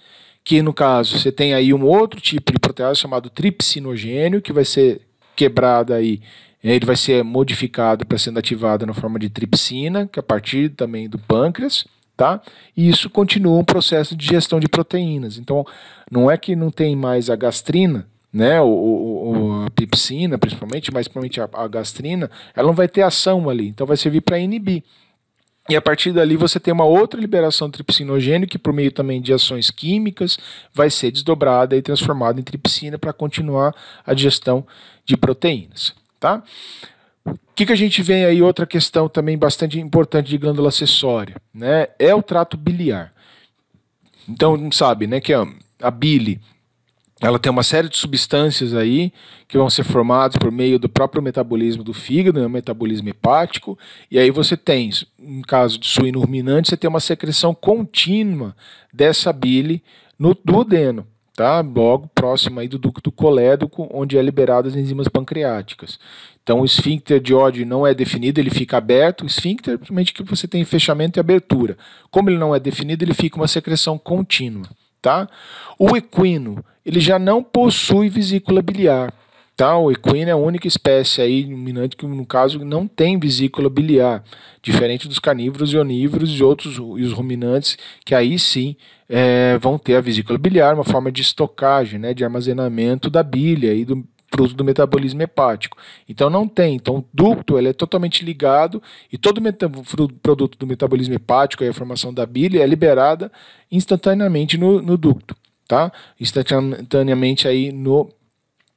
que no caso você tem aí um outro tipo de protease chamado tripsinogênio, que vai ser quebrada aí né? ele vai ser modificado para sendo ativado na forma de tripsina, que é a partir também do pâncreas tá? E isso continua um processo de gestão de proteínas. Então, não é que não tem mais a gastrina, né, O a pepsina, principalmente, mas principalmente a, a, gastrina, ela não vai ter ação ali, então vai servir para inibir. E a partir dali você tem uma outra liberação de tripsinogênio que por meio também de ações químicas vai ser desdobrada e transformada em tripsina para continuar a digestão de proteínas, tá? O que, que a gente vê aí, outra questão também bastante importante de glândula acessória, né? É o trato biliar. Então, sabe, né, que a, a bile, ela tem uma série de substâncias aí que vão ser formadas por meio do próprio metabolismo do fígado, né, metabolismo hepático, e aí você tem, no caso de suíno ruminante, você tem uma secreção contínua dessa bile no duodeno, tá? Logo próximo aí do ducto colédoco, onde é liberadas enzimas pancreáticas. Então, o esfíncter de ódio não é definido, ele fica aberto. O esfíncter, principalmente que você tem fechamento e abertura. Como ele não é definido, ele fica uma secreção contínua. Tá? O equino, ele já não possui vesícula biliar. Tá? O equino é a única espécie aí dominante que, no caso, não tem vesícula biliar, diferente dos carnívoros e onívoros e outros e os ruminantes, que aí sim é, vão ter a vesícula biliar, uma forma de estocagem, né, de armazenamento da bile e do, fruto do metabolismo hepático. Então não tem. Então o ducto ele é totalmente ligado e todo produto do metabolismo hepático, a formação da bile, é liberada instantaneamente no, no ducto. Tá? Instantaneamente aí no,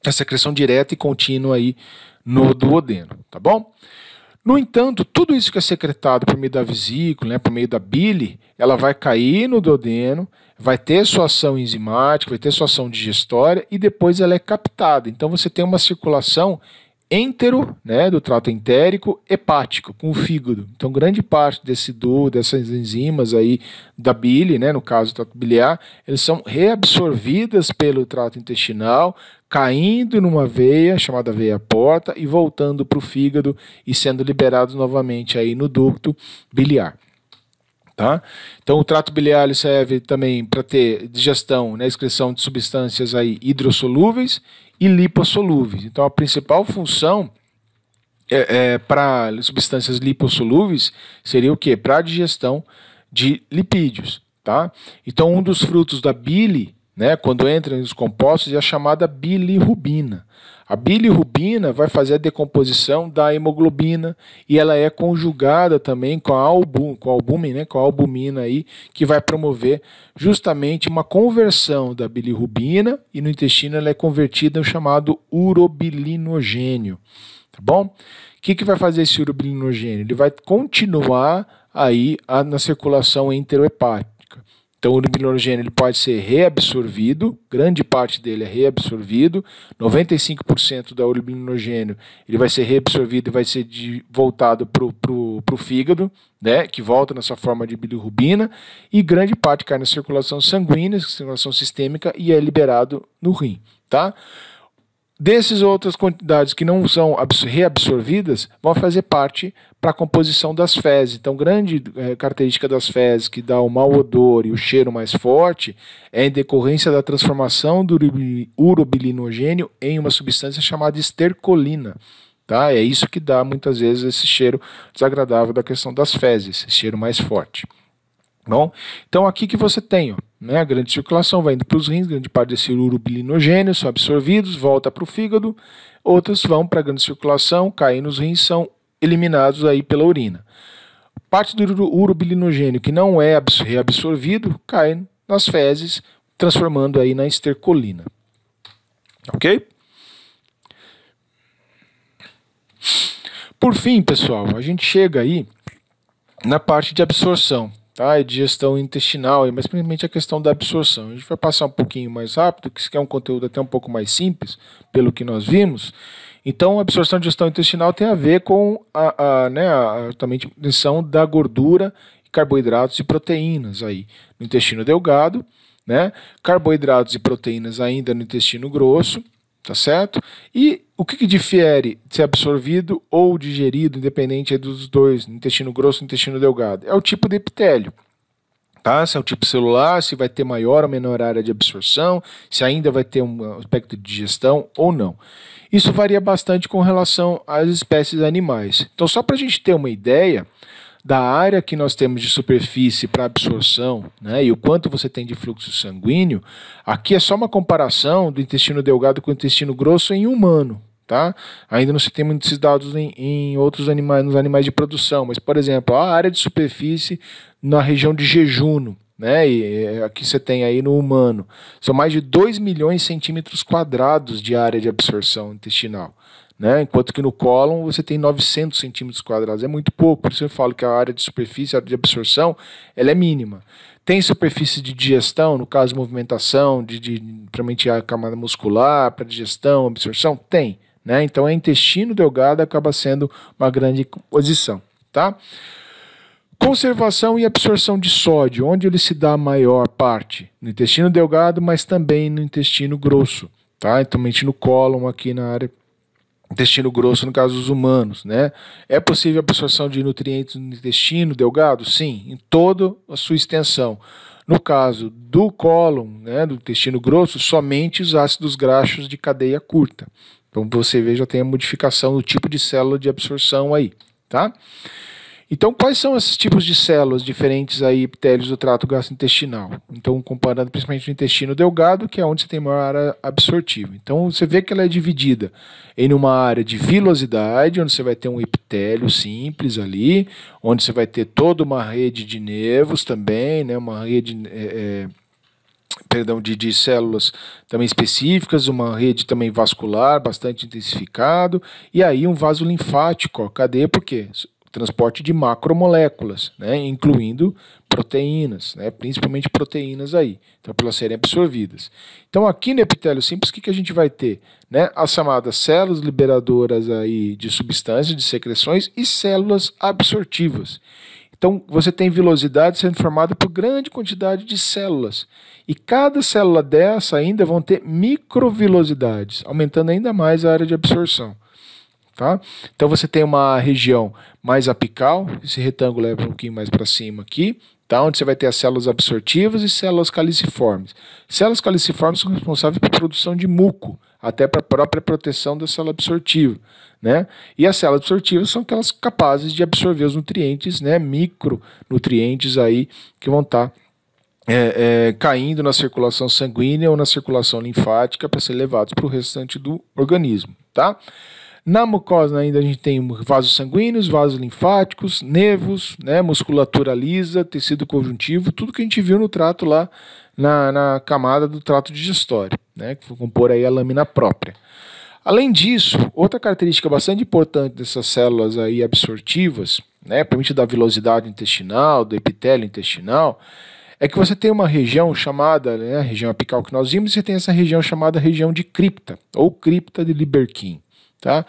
na secreção direta e contínua aí no duodeno. Tá bom? No entanto, tudo isso que é secretado por meio da vesícula, né, por meio da bile, ela vai cair no duodeno vai ter sua ação enzimática, vai ter sua ação digestória e depois ela é captada. Então você tem uma circulação entero, né, do trato entérico, hepático, com o fígado. Então grande parte desse do, dessas enzimas aí da bile, né, no caso do trato biliar, eles são reabsorvidas pelo trato intestinal, caindo numa veia chamada veia porta e voltando para o fígado e sendo liberados novamente aí no ducto biliar. Tá? Então, o trato biliar serve também para ter digestão, na né, excreção de substâncias aí hidrossolúveis e lipossolúveis. Então, a principal função é, é, para substâncias lipossolúveis seria o quê? Para a digestão de lipídios. Tá? Então, um dos frutos da bile, né, quando entra nos compostos, é a chamada bilirrubina. A bilirrubina vai fazer a decomposição da hemoglobina e ela é conjugada também com a, album, com a né, com a albumina aí, que vai promover justamente uma conversão da bilirrubina e no intestino ela é convertida no chamado urobilinogênio, tá bom? O que, que vai fazer esse urobilinogênio? Ele vai continuar aí a, na circulação enterohepática então, o bilirrubina ele pode ser reabsorvido, grande parte dele é reabsorvido, 95% da urobilinogênio ele vai ser reabsorvido e vai ser de, voltado para o fígado, né, que volta nessa forma de bilirrubina, e grande parte cai na circulação sanguínea, circulação sistêmica, e é liberado no rim. Tá? Dessas outras quantidades que não são reabsorvidas vão fazer parte para a composição das fezes. Então, grande é, característica das fezes que dá o mau odor e o cheiro mais forte é em decorrência da transformação do urobilinogênio em uma substância chamada estercolina. Tá? É isso que dá muitas vezes esse cheiro desagradável da questão das fezes, esse cheiro mais forte. Bom, então aqui que você tem, ó, né? A grande circulação vai indo para os rins, grande parte desse urobilinogênio são absorvidos, volta para o fígado, outros vão para a grande circulação, caem nos rins, são eliminados aí pela urina. Parte do urobilinogênio que não é reabsorvido cai nas fezes, transformando aí na estercolina. Ok? Por fim, pessoal, a gente chega aí na parte de absorção tá? e digestão intestinal, mas principalmente a questão da absorção. A gente vai passar um pouquinho mais rápido, que isso é um conteúdo até um pouco mais simples, pelo que nós vimos. Então, a absorção de gestão intestinal tem a ver com a, a, né, a, também diminuição tipo, da gordura, carboidratos e proteínas aí no intestino delgado, né? Carboidratos e proteínas ainda no intestino grosso, tá certo? E o que, que, difere de ser absorvido ou digerido, independente dos dois, intestino grosso e intestino delgado? É o tipo de epitélio. Tá? Se é o tipo celular, se vai ter maior ou menor área de absorção, se ainda vai ter um aspecto de digestão ou não. Isso varia bastante com relação às espécies animais. Então, só para a gente ter uma ideia da área que nós temos de superfície para absorção né, e o quanto você tem de fluxo sanguíneo, aqui é só uma comparação do intestino delgado com o intestino grosso em humano. Tá? Ainda não se tem muitos dados em, em outros animais, nos animais de produção, mas, por exemplo, a área de superfície na região de Jejuno, né? E é, aqui você tem aí no humano. São mais de 2 milhões de centímetros quadrados de área de absorção intestinal. Né? Enquanto que no cólon você tem 900 centímetros quadrados, é muito pouco, por isso eu falo que a área de superfície, a área de absorção, ela é mínima. Tem superfície de digestão, no caso movimentação, de, de principalmente a camada muscular para digestão, absorção? Tem. Né? Então, é intestino delgado acaba sendo uma grande posição. Tá? Conservação e absorção de sódio, onde ele se dá a maior parte? No intestino delgado, mas também no intestino grosso, tá? Então, no cólon aqui na área intestino grosso no caso dos humanos, né? É possível a absorção de nutrientes no intestino delgado? Sim, em toda a sua extensão. No caso do cólon, né, do intestino grosso, somente os ácidos graxos de cadeia curta, então você vê já tem a modificação no tipo de célula de absorção aí, tá? Então quais são esses tipos de células diferentes aí epitélios do trato gastrointestinal? Então comparando principalmente o intestino delgado, que é onde você tem maior área absortiva. Então você vê que ela é dividida em uma área de vilosidade, onde você vai ter um epitélio simples ali, onde você vai ter toda uma rede de nervos também, né? Uma rede é, é, perdão, de, de células também específicas, uma rede também vascular bastante intensificado, e aí um vaso linfático, ó, cadê? Porque transporte de macromoléculas, né, incluindo proteínas, né, principalmente proteínas aí, então para elas serem absorvidas. Então aqui no epitélio simples, o que, que a gente vai ter? Né, as chamadas células liberadoras aí de substâncias, de secreções e células absortivas. Então, você tem vilosidade sendo formada por grande quantidade de células. E cada célula dessa ainda vão ter microvilosidades, aumentando ainda mais a área de absorção. Tá? Então, você tem uma região mais apical, esse retângulo é um pouquinho mais para cima aqui, tá? onde você vai ter as células absortivas e células caliciformes. Células caliciformes são responsáveis pela produção de muco, até para a própria proteção da célula absortiva. Né? E as células absortivas são aquelas capazes de absorver os nutrientes, né, micronutrientes aí que vão estar tá, é, é, caindo na circulação sanguínea ou na circulação linfática para ser levados para o restante do organismo. Tá? Na mucosa ainda a gente tem vasos sanguíneos, vasos linfáticos, nervos, né, musculatura lisa, tecido conjuntivo, tudo que a gente viu no trato lá na, na camada do trato digestório né, que compor aí a lâmina própria. Além disso, outra característica bastante importante dessas células aí absortivas, né, da velocidade intestinal, do epitélio intestinal, é que você tem uma região chamada, né, a região apical que nós vimos, e você tem essa região chamada região de cripta, ou cripta de Liberkin, tá?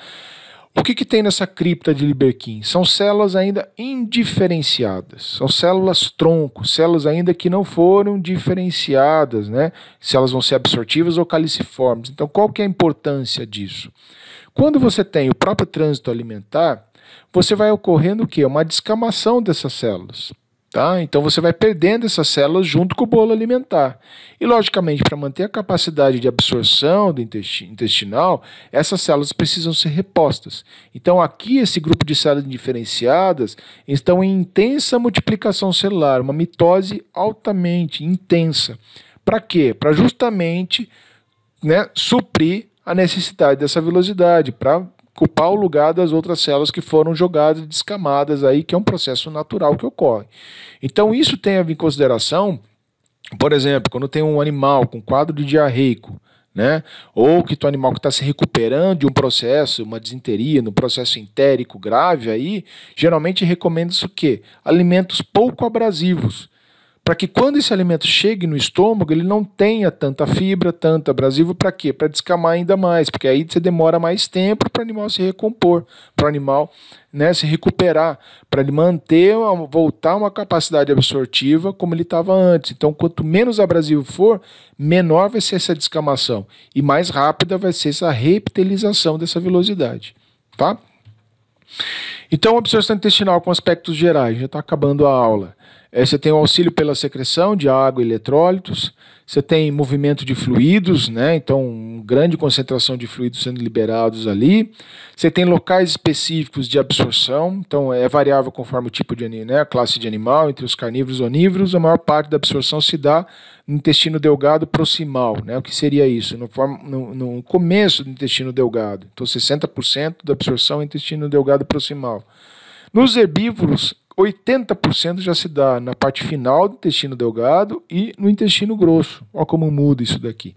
O que, que tem nessa cripta de Liberquim? São células ainda indiferenciadas, são células tronco, células ainda que não foram diferenciadas, né? Se elas vão ser absortivas ou caliciformes. Então, qual que é a importância disso? Quando você tem o próprio trânsito alimentar, você vai ocorrendo o quê? Uma descamação dessas células. Tá? Então você vai perdendo essas células junto com o bolo alimentar. E, logicamente, para manter a capacidade de absorção do intestinal, essas células precisam ser repostas. Então, aqui, esse grupo de células diferenciadas estão em intensa multiplicação celular, uma mitose altamente intensa. Para quê? Para justamente né, suprir a necessidade dessa velocidade, para ocupar o lugar das outras células que foram jogadas e descamadas aí, que é um processo natural que ocorre. Então isso tem em consideração, por exemplo, quando tem um animal com quadro de diarreico, né? Ou que o animal que está se recuperando de um processo, uma desinteria, no um processo entérico grave aí, geralmente recomenda-se o quê? Alimentos pouco abrasivos para que quando esse alimento chegue no estômago, ele não tenha tanta fibra, tanta abrasivo, para quê? Para descamar ainda mais, porque aí você demora mais tempo para o animal se recompor, para o animal né, se recuperar, para ele manter, voltar uma capacidade absortiva como ele estava antes. Então, quanto menos abrasivo for, menor vai ser essa descamação e mais rápida vai ser essa reptilização dessa velocidade, tá? Então, absorção intestinal com aspectos gerais, já está acabando a aula. É, você tem o auxílio pela secreção de água e eletrólitos, você tem movimento de fluidos, né? Então, grande concentração de fluidos sendo liberados ali. Você tem locais específicos de absorção, então é variável conforme o tipo de né, a classe de animal, entre os carnívoros e onívoros, a maior parte da absorção se dá no intestino delgado proximal, né? O que seria isso? No, no, no começo do intestino delgado. Então, 60% da absorção é intestino delgado proximal. Nos herbívoros, 80% já se dá na parte final do intestino delgado e no intestino grosso. Olha como muda isso daqui.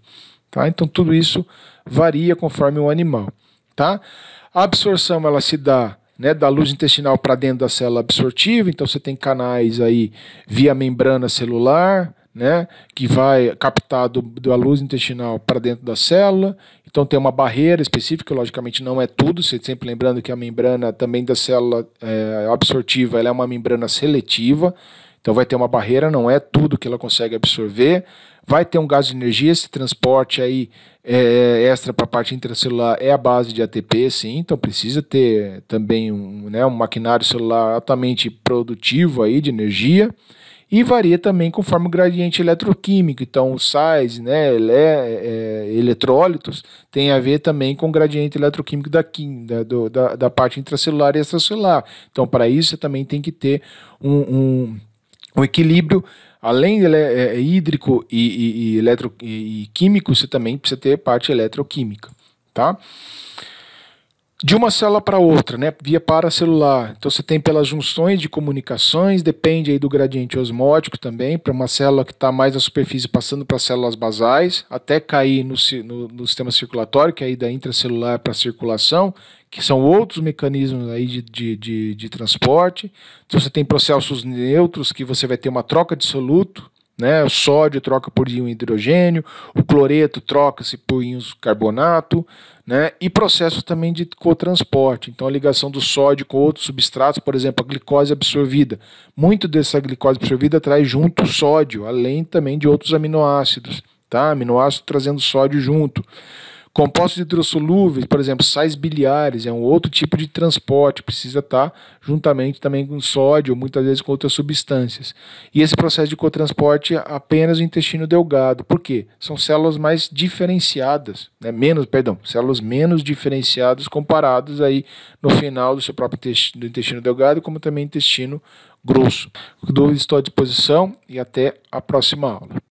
Tá? Então tudo isso varia conforme o animal. Tá? A absorção ela se dá né, da luz intestinal para dentro da célula absortiva, então você tem canais aí via membrana celular, né, que vai captar do, da luz intestinal para dentro da célula então tem uma barreira específica, logicamente não é tudo, sempre lembrando que a membrana também da célula é, absortiva ela é uma membrana seletiva, então vai ter uma barreira, não é tudo que ela consegue absorver. Vai ter um gás de energia, esse transporte aí é, extra para a parte intracelular é a base de ATP, sim. Então precisa ter também um, né, um maquinário celular altamente produtivo aí de energia e varia também conforme o gradiente eletroquímico. Então, o sais, né, ele é, é eletrólitos, tem a ver também com o gradiente eletroquímico da, da, do, da, da parte intracelular e extracelular. Então, para isso, você também tem que ter um, um, um equilíbrio além de é, é, hídrico e, e, e, eletro, e, e químico, você também precisa ter parte eletroquímica, tá? de uma célula para outra, né, via paracelular. Então você tem pelas junções de comunicações, depende aí do gradiente osmótico também, para uma célula que está mais na superfície passando para células basais, até cair no, no, no, sistema circulatório, que é aí da intracelular para circulação, que são outros mecanismos aí de, de, de, de transporte. Então você tem processos neutros que você vai ter uma troca de soluto, né? O sódio troca por íon hidrogênio, o cloreto troca-se por íons carbonato, né? e processos também de cotransporte. Então, a ligação do sódio com outros substratos, por exemplo, a glicose absorvida. Muito dessa glicose absorvida traz junto o sódio, além também de outros aminoácidos. Tá? Aminoácido trazendo sódio junto. Compostos hidrossolúveis, por exemplo, sais biliares, é um outro tipo de transporte, precisa estar tá juntamente também com sódio, muitas vezes com outras substâncias. E esse processo de cotransporte é apenas o intestino delgado. Por quê? São células mais diferenciadas, né? menos, perdão, células menos diferenciadas comparadas aí no final do seu próprio intestino, do intestino delgado, como também intestino grosso. Estou à disposição e até a próxima aula.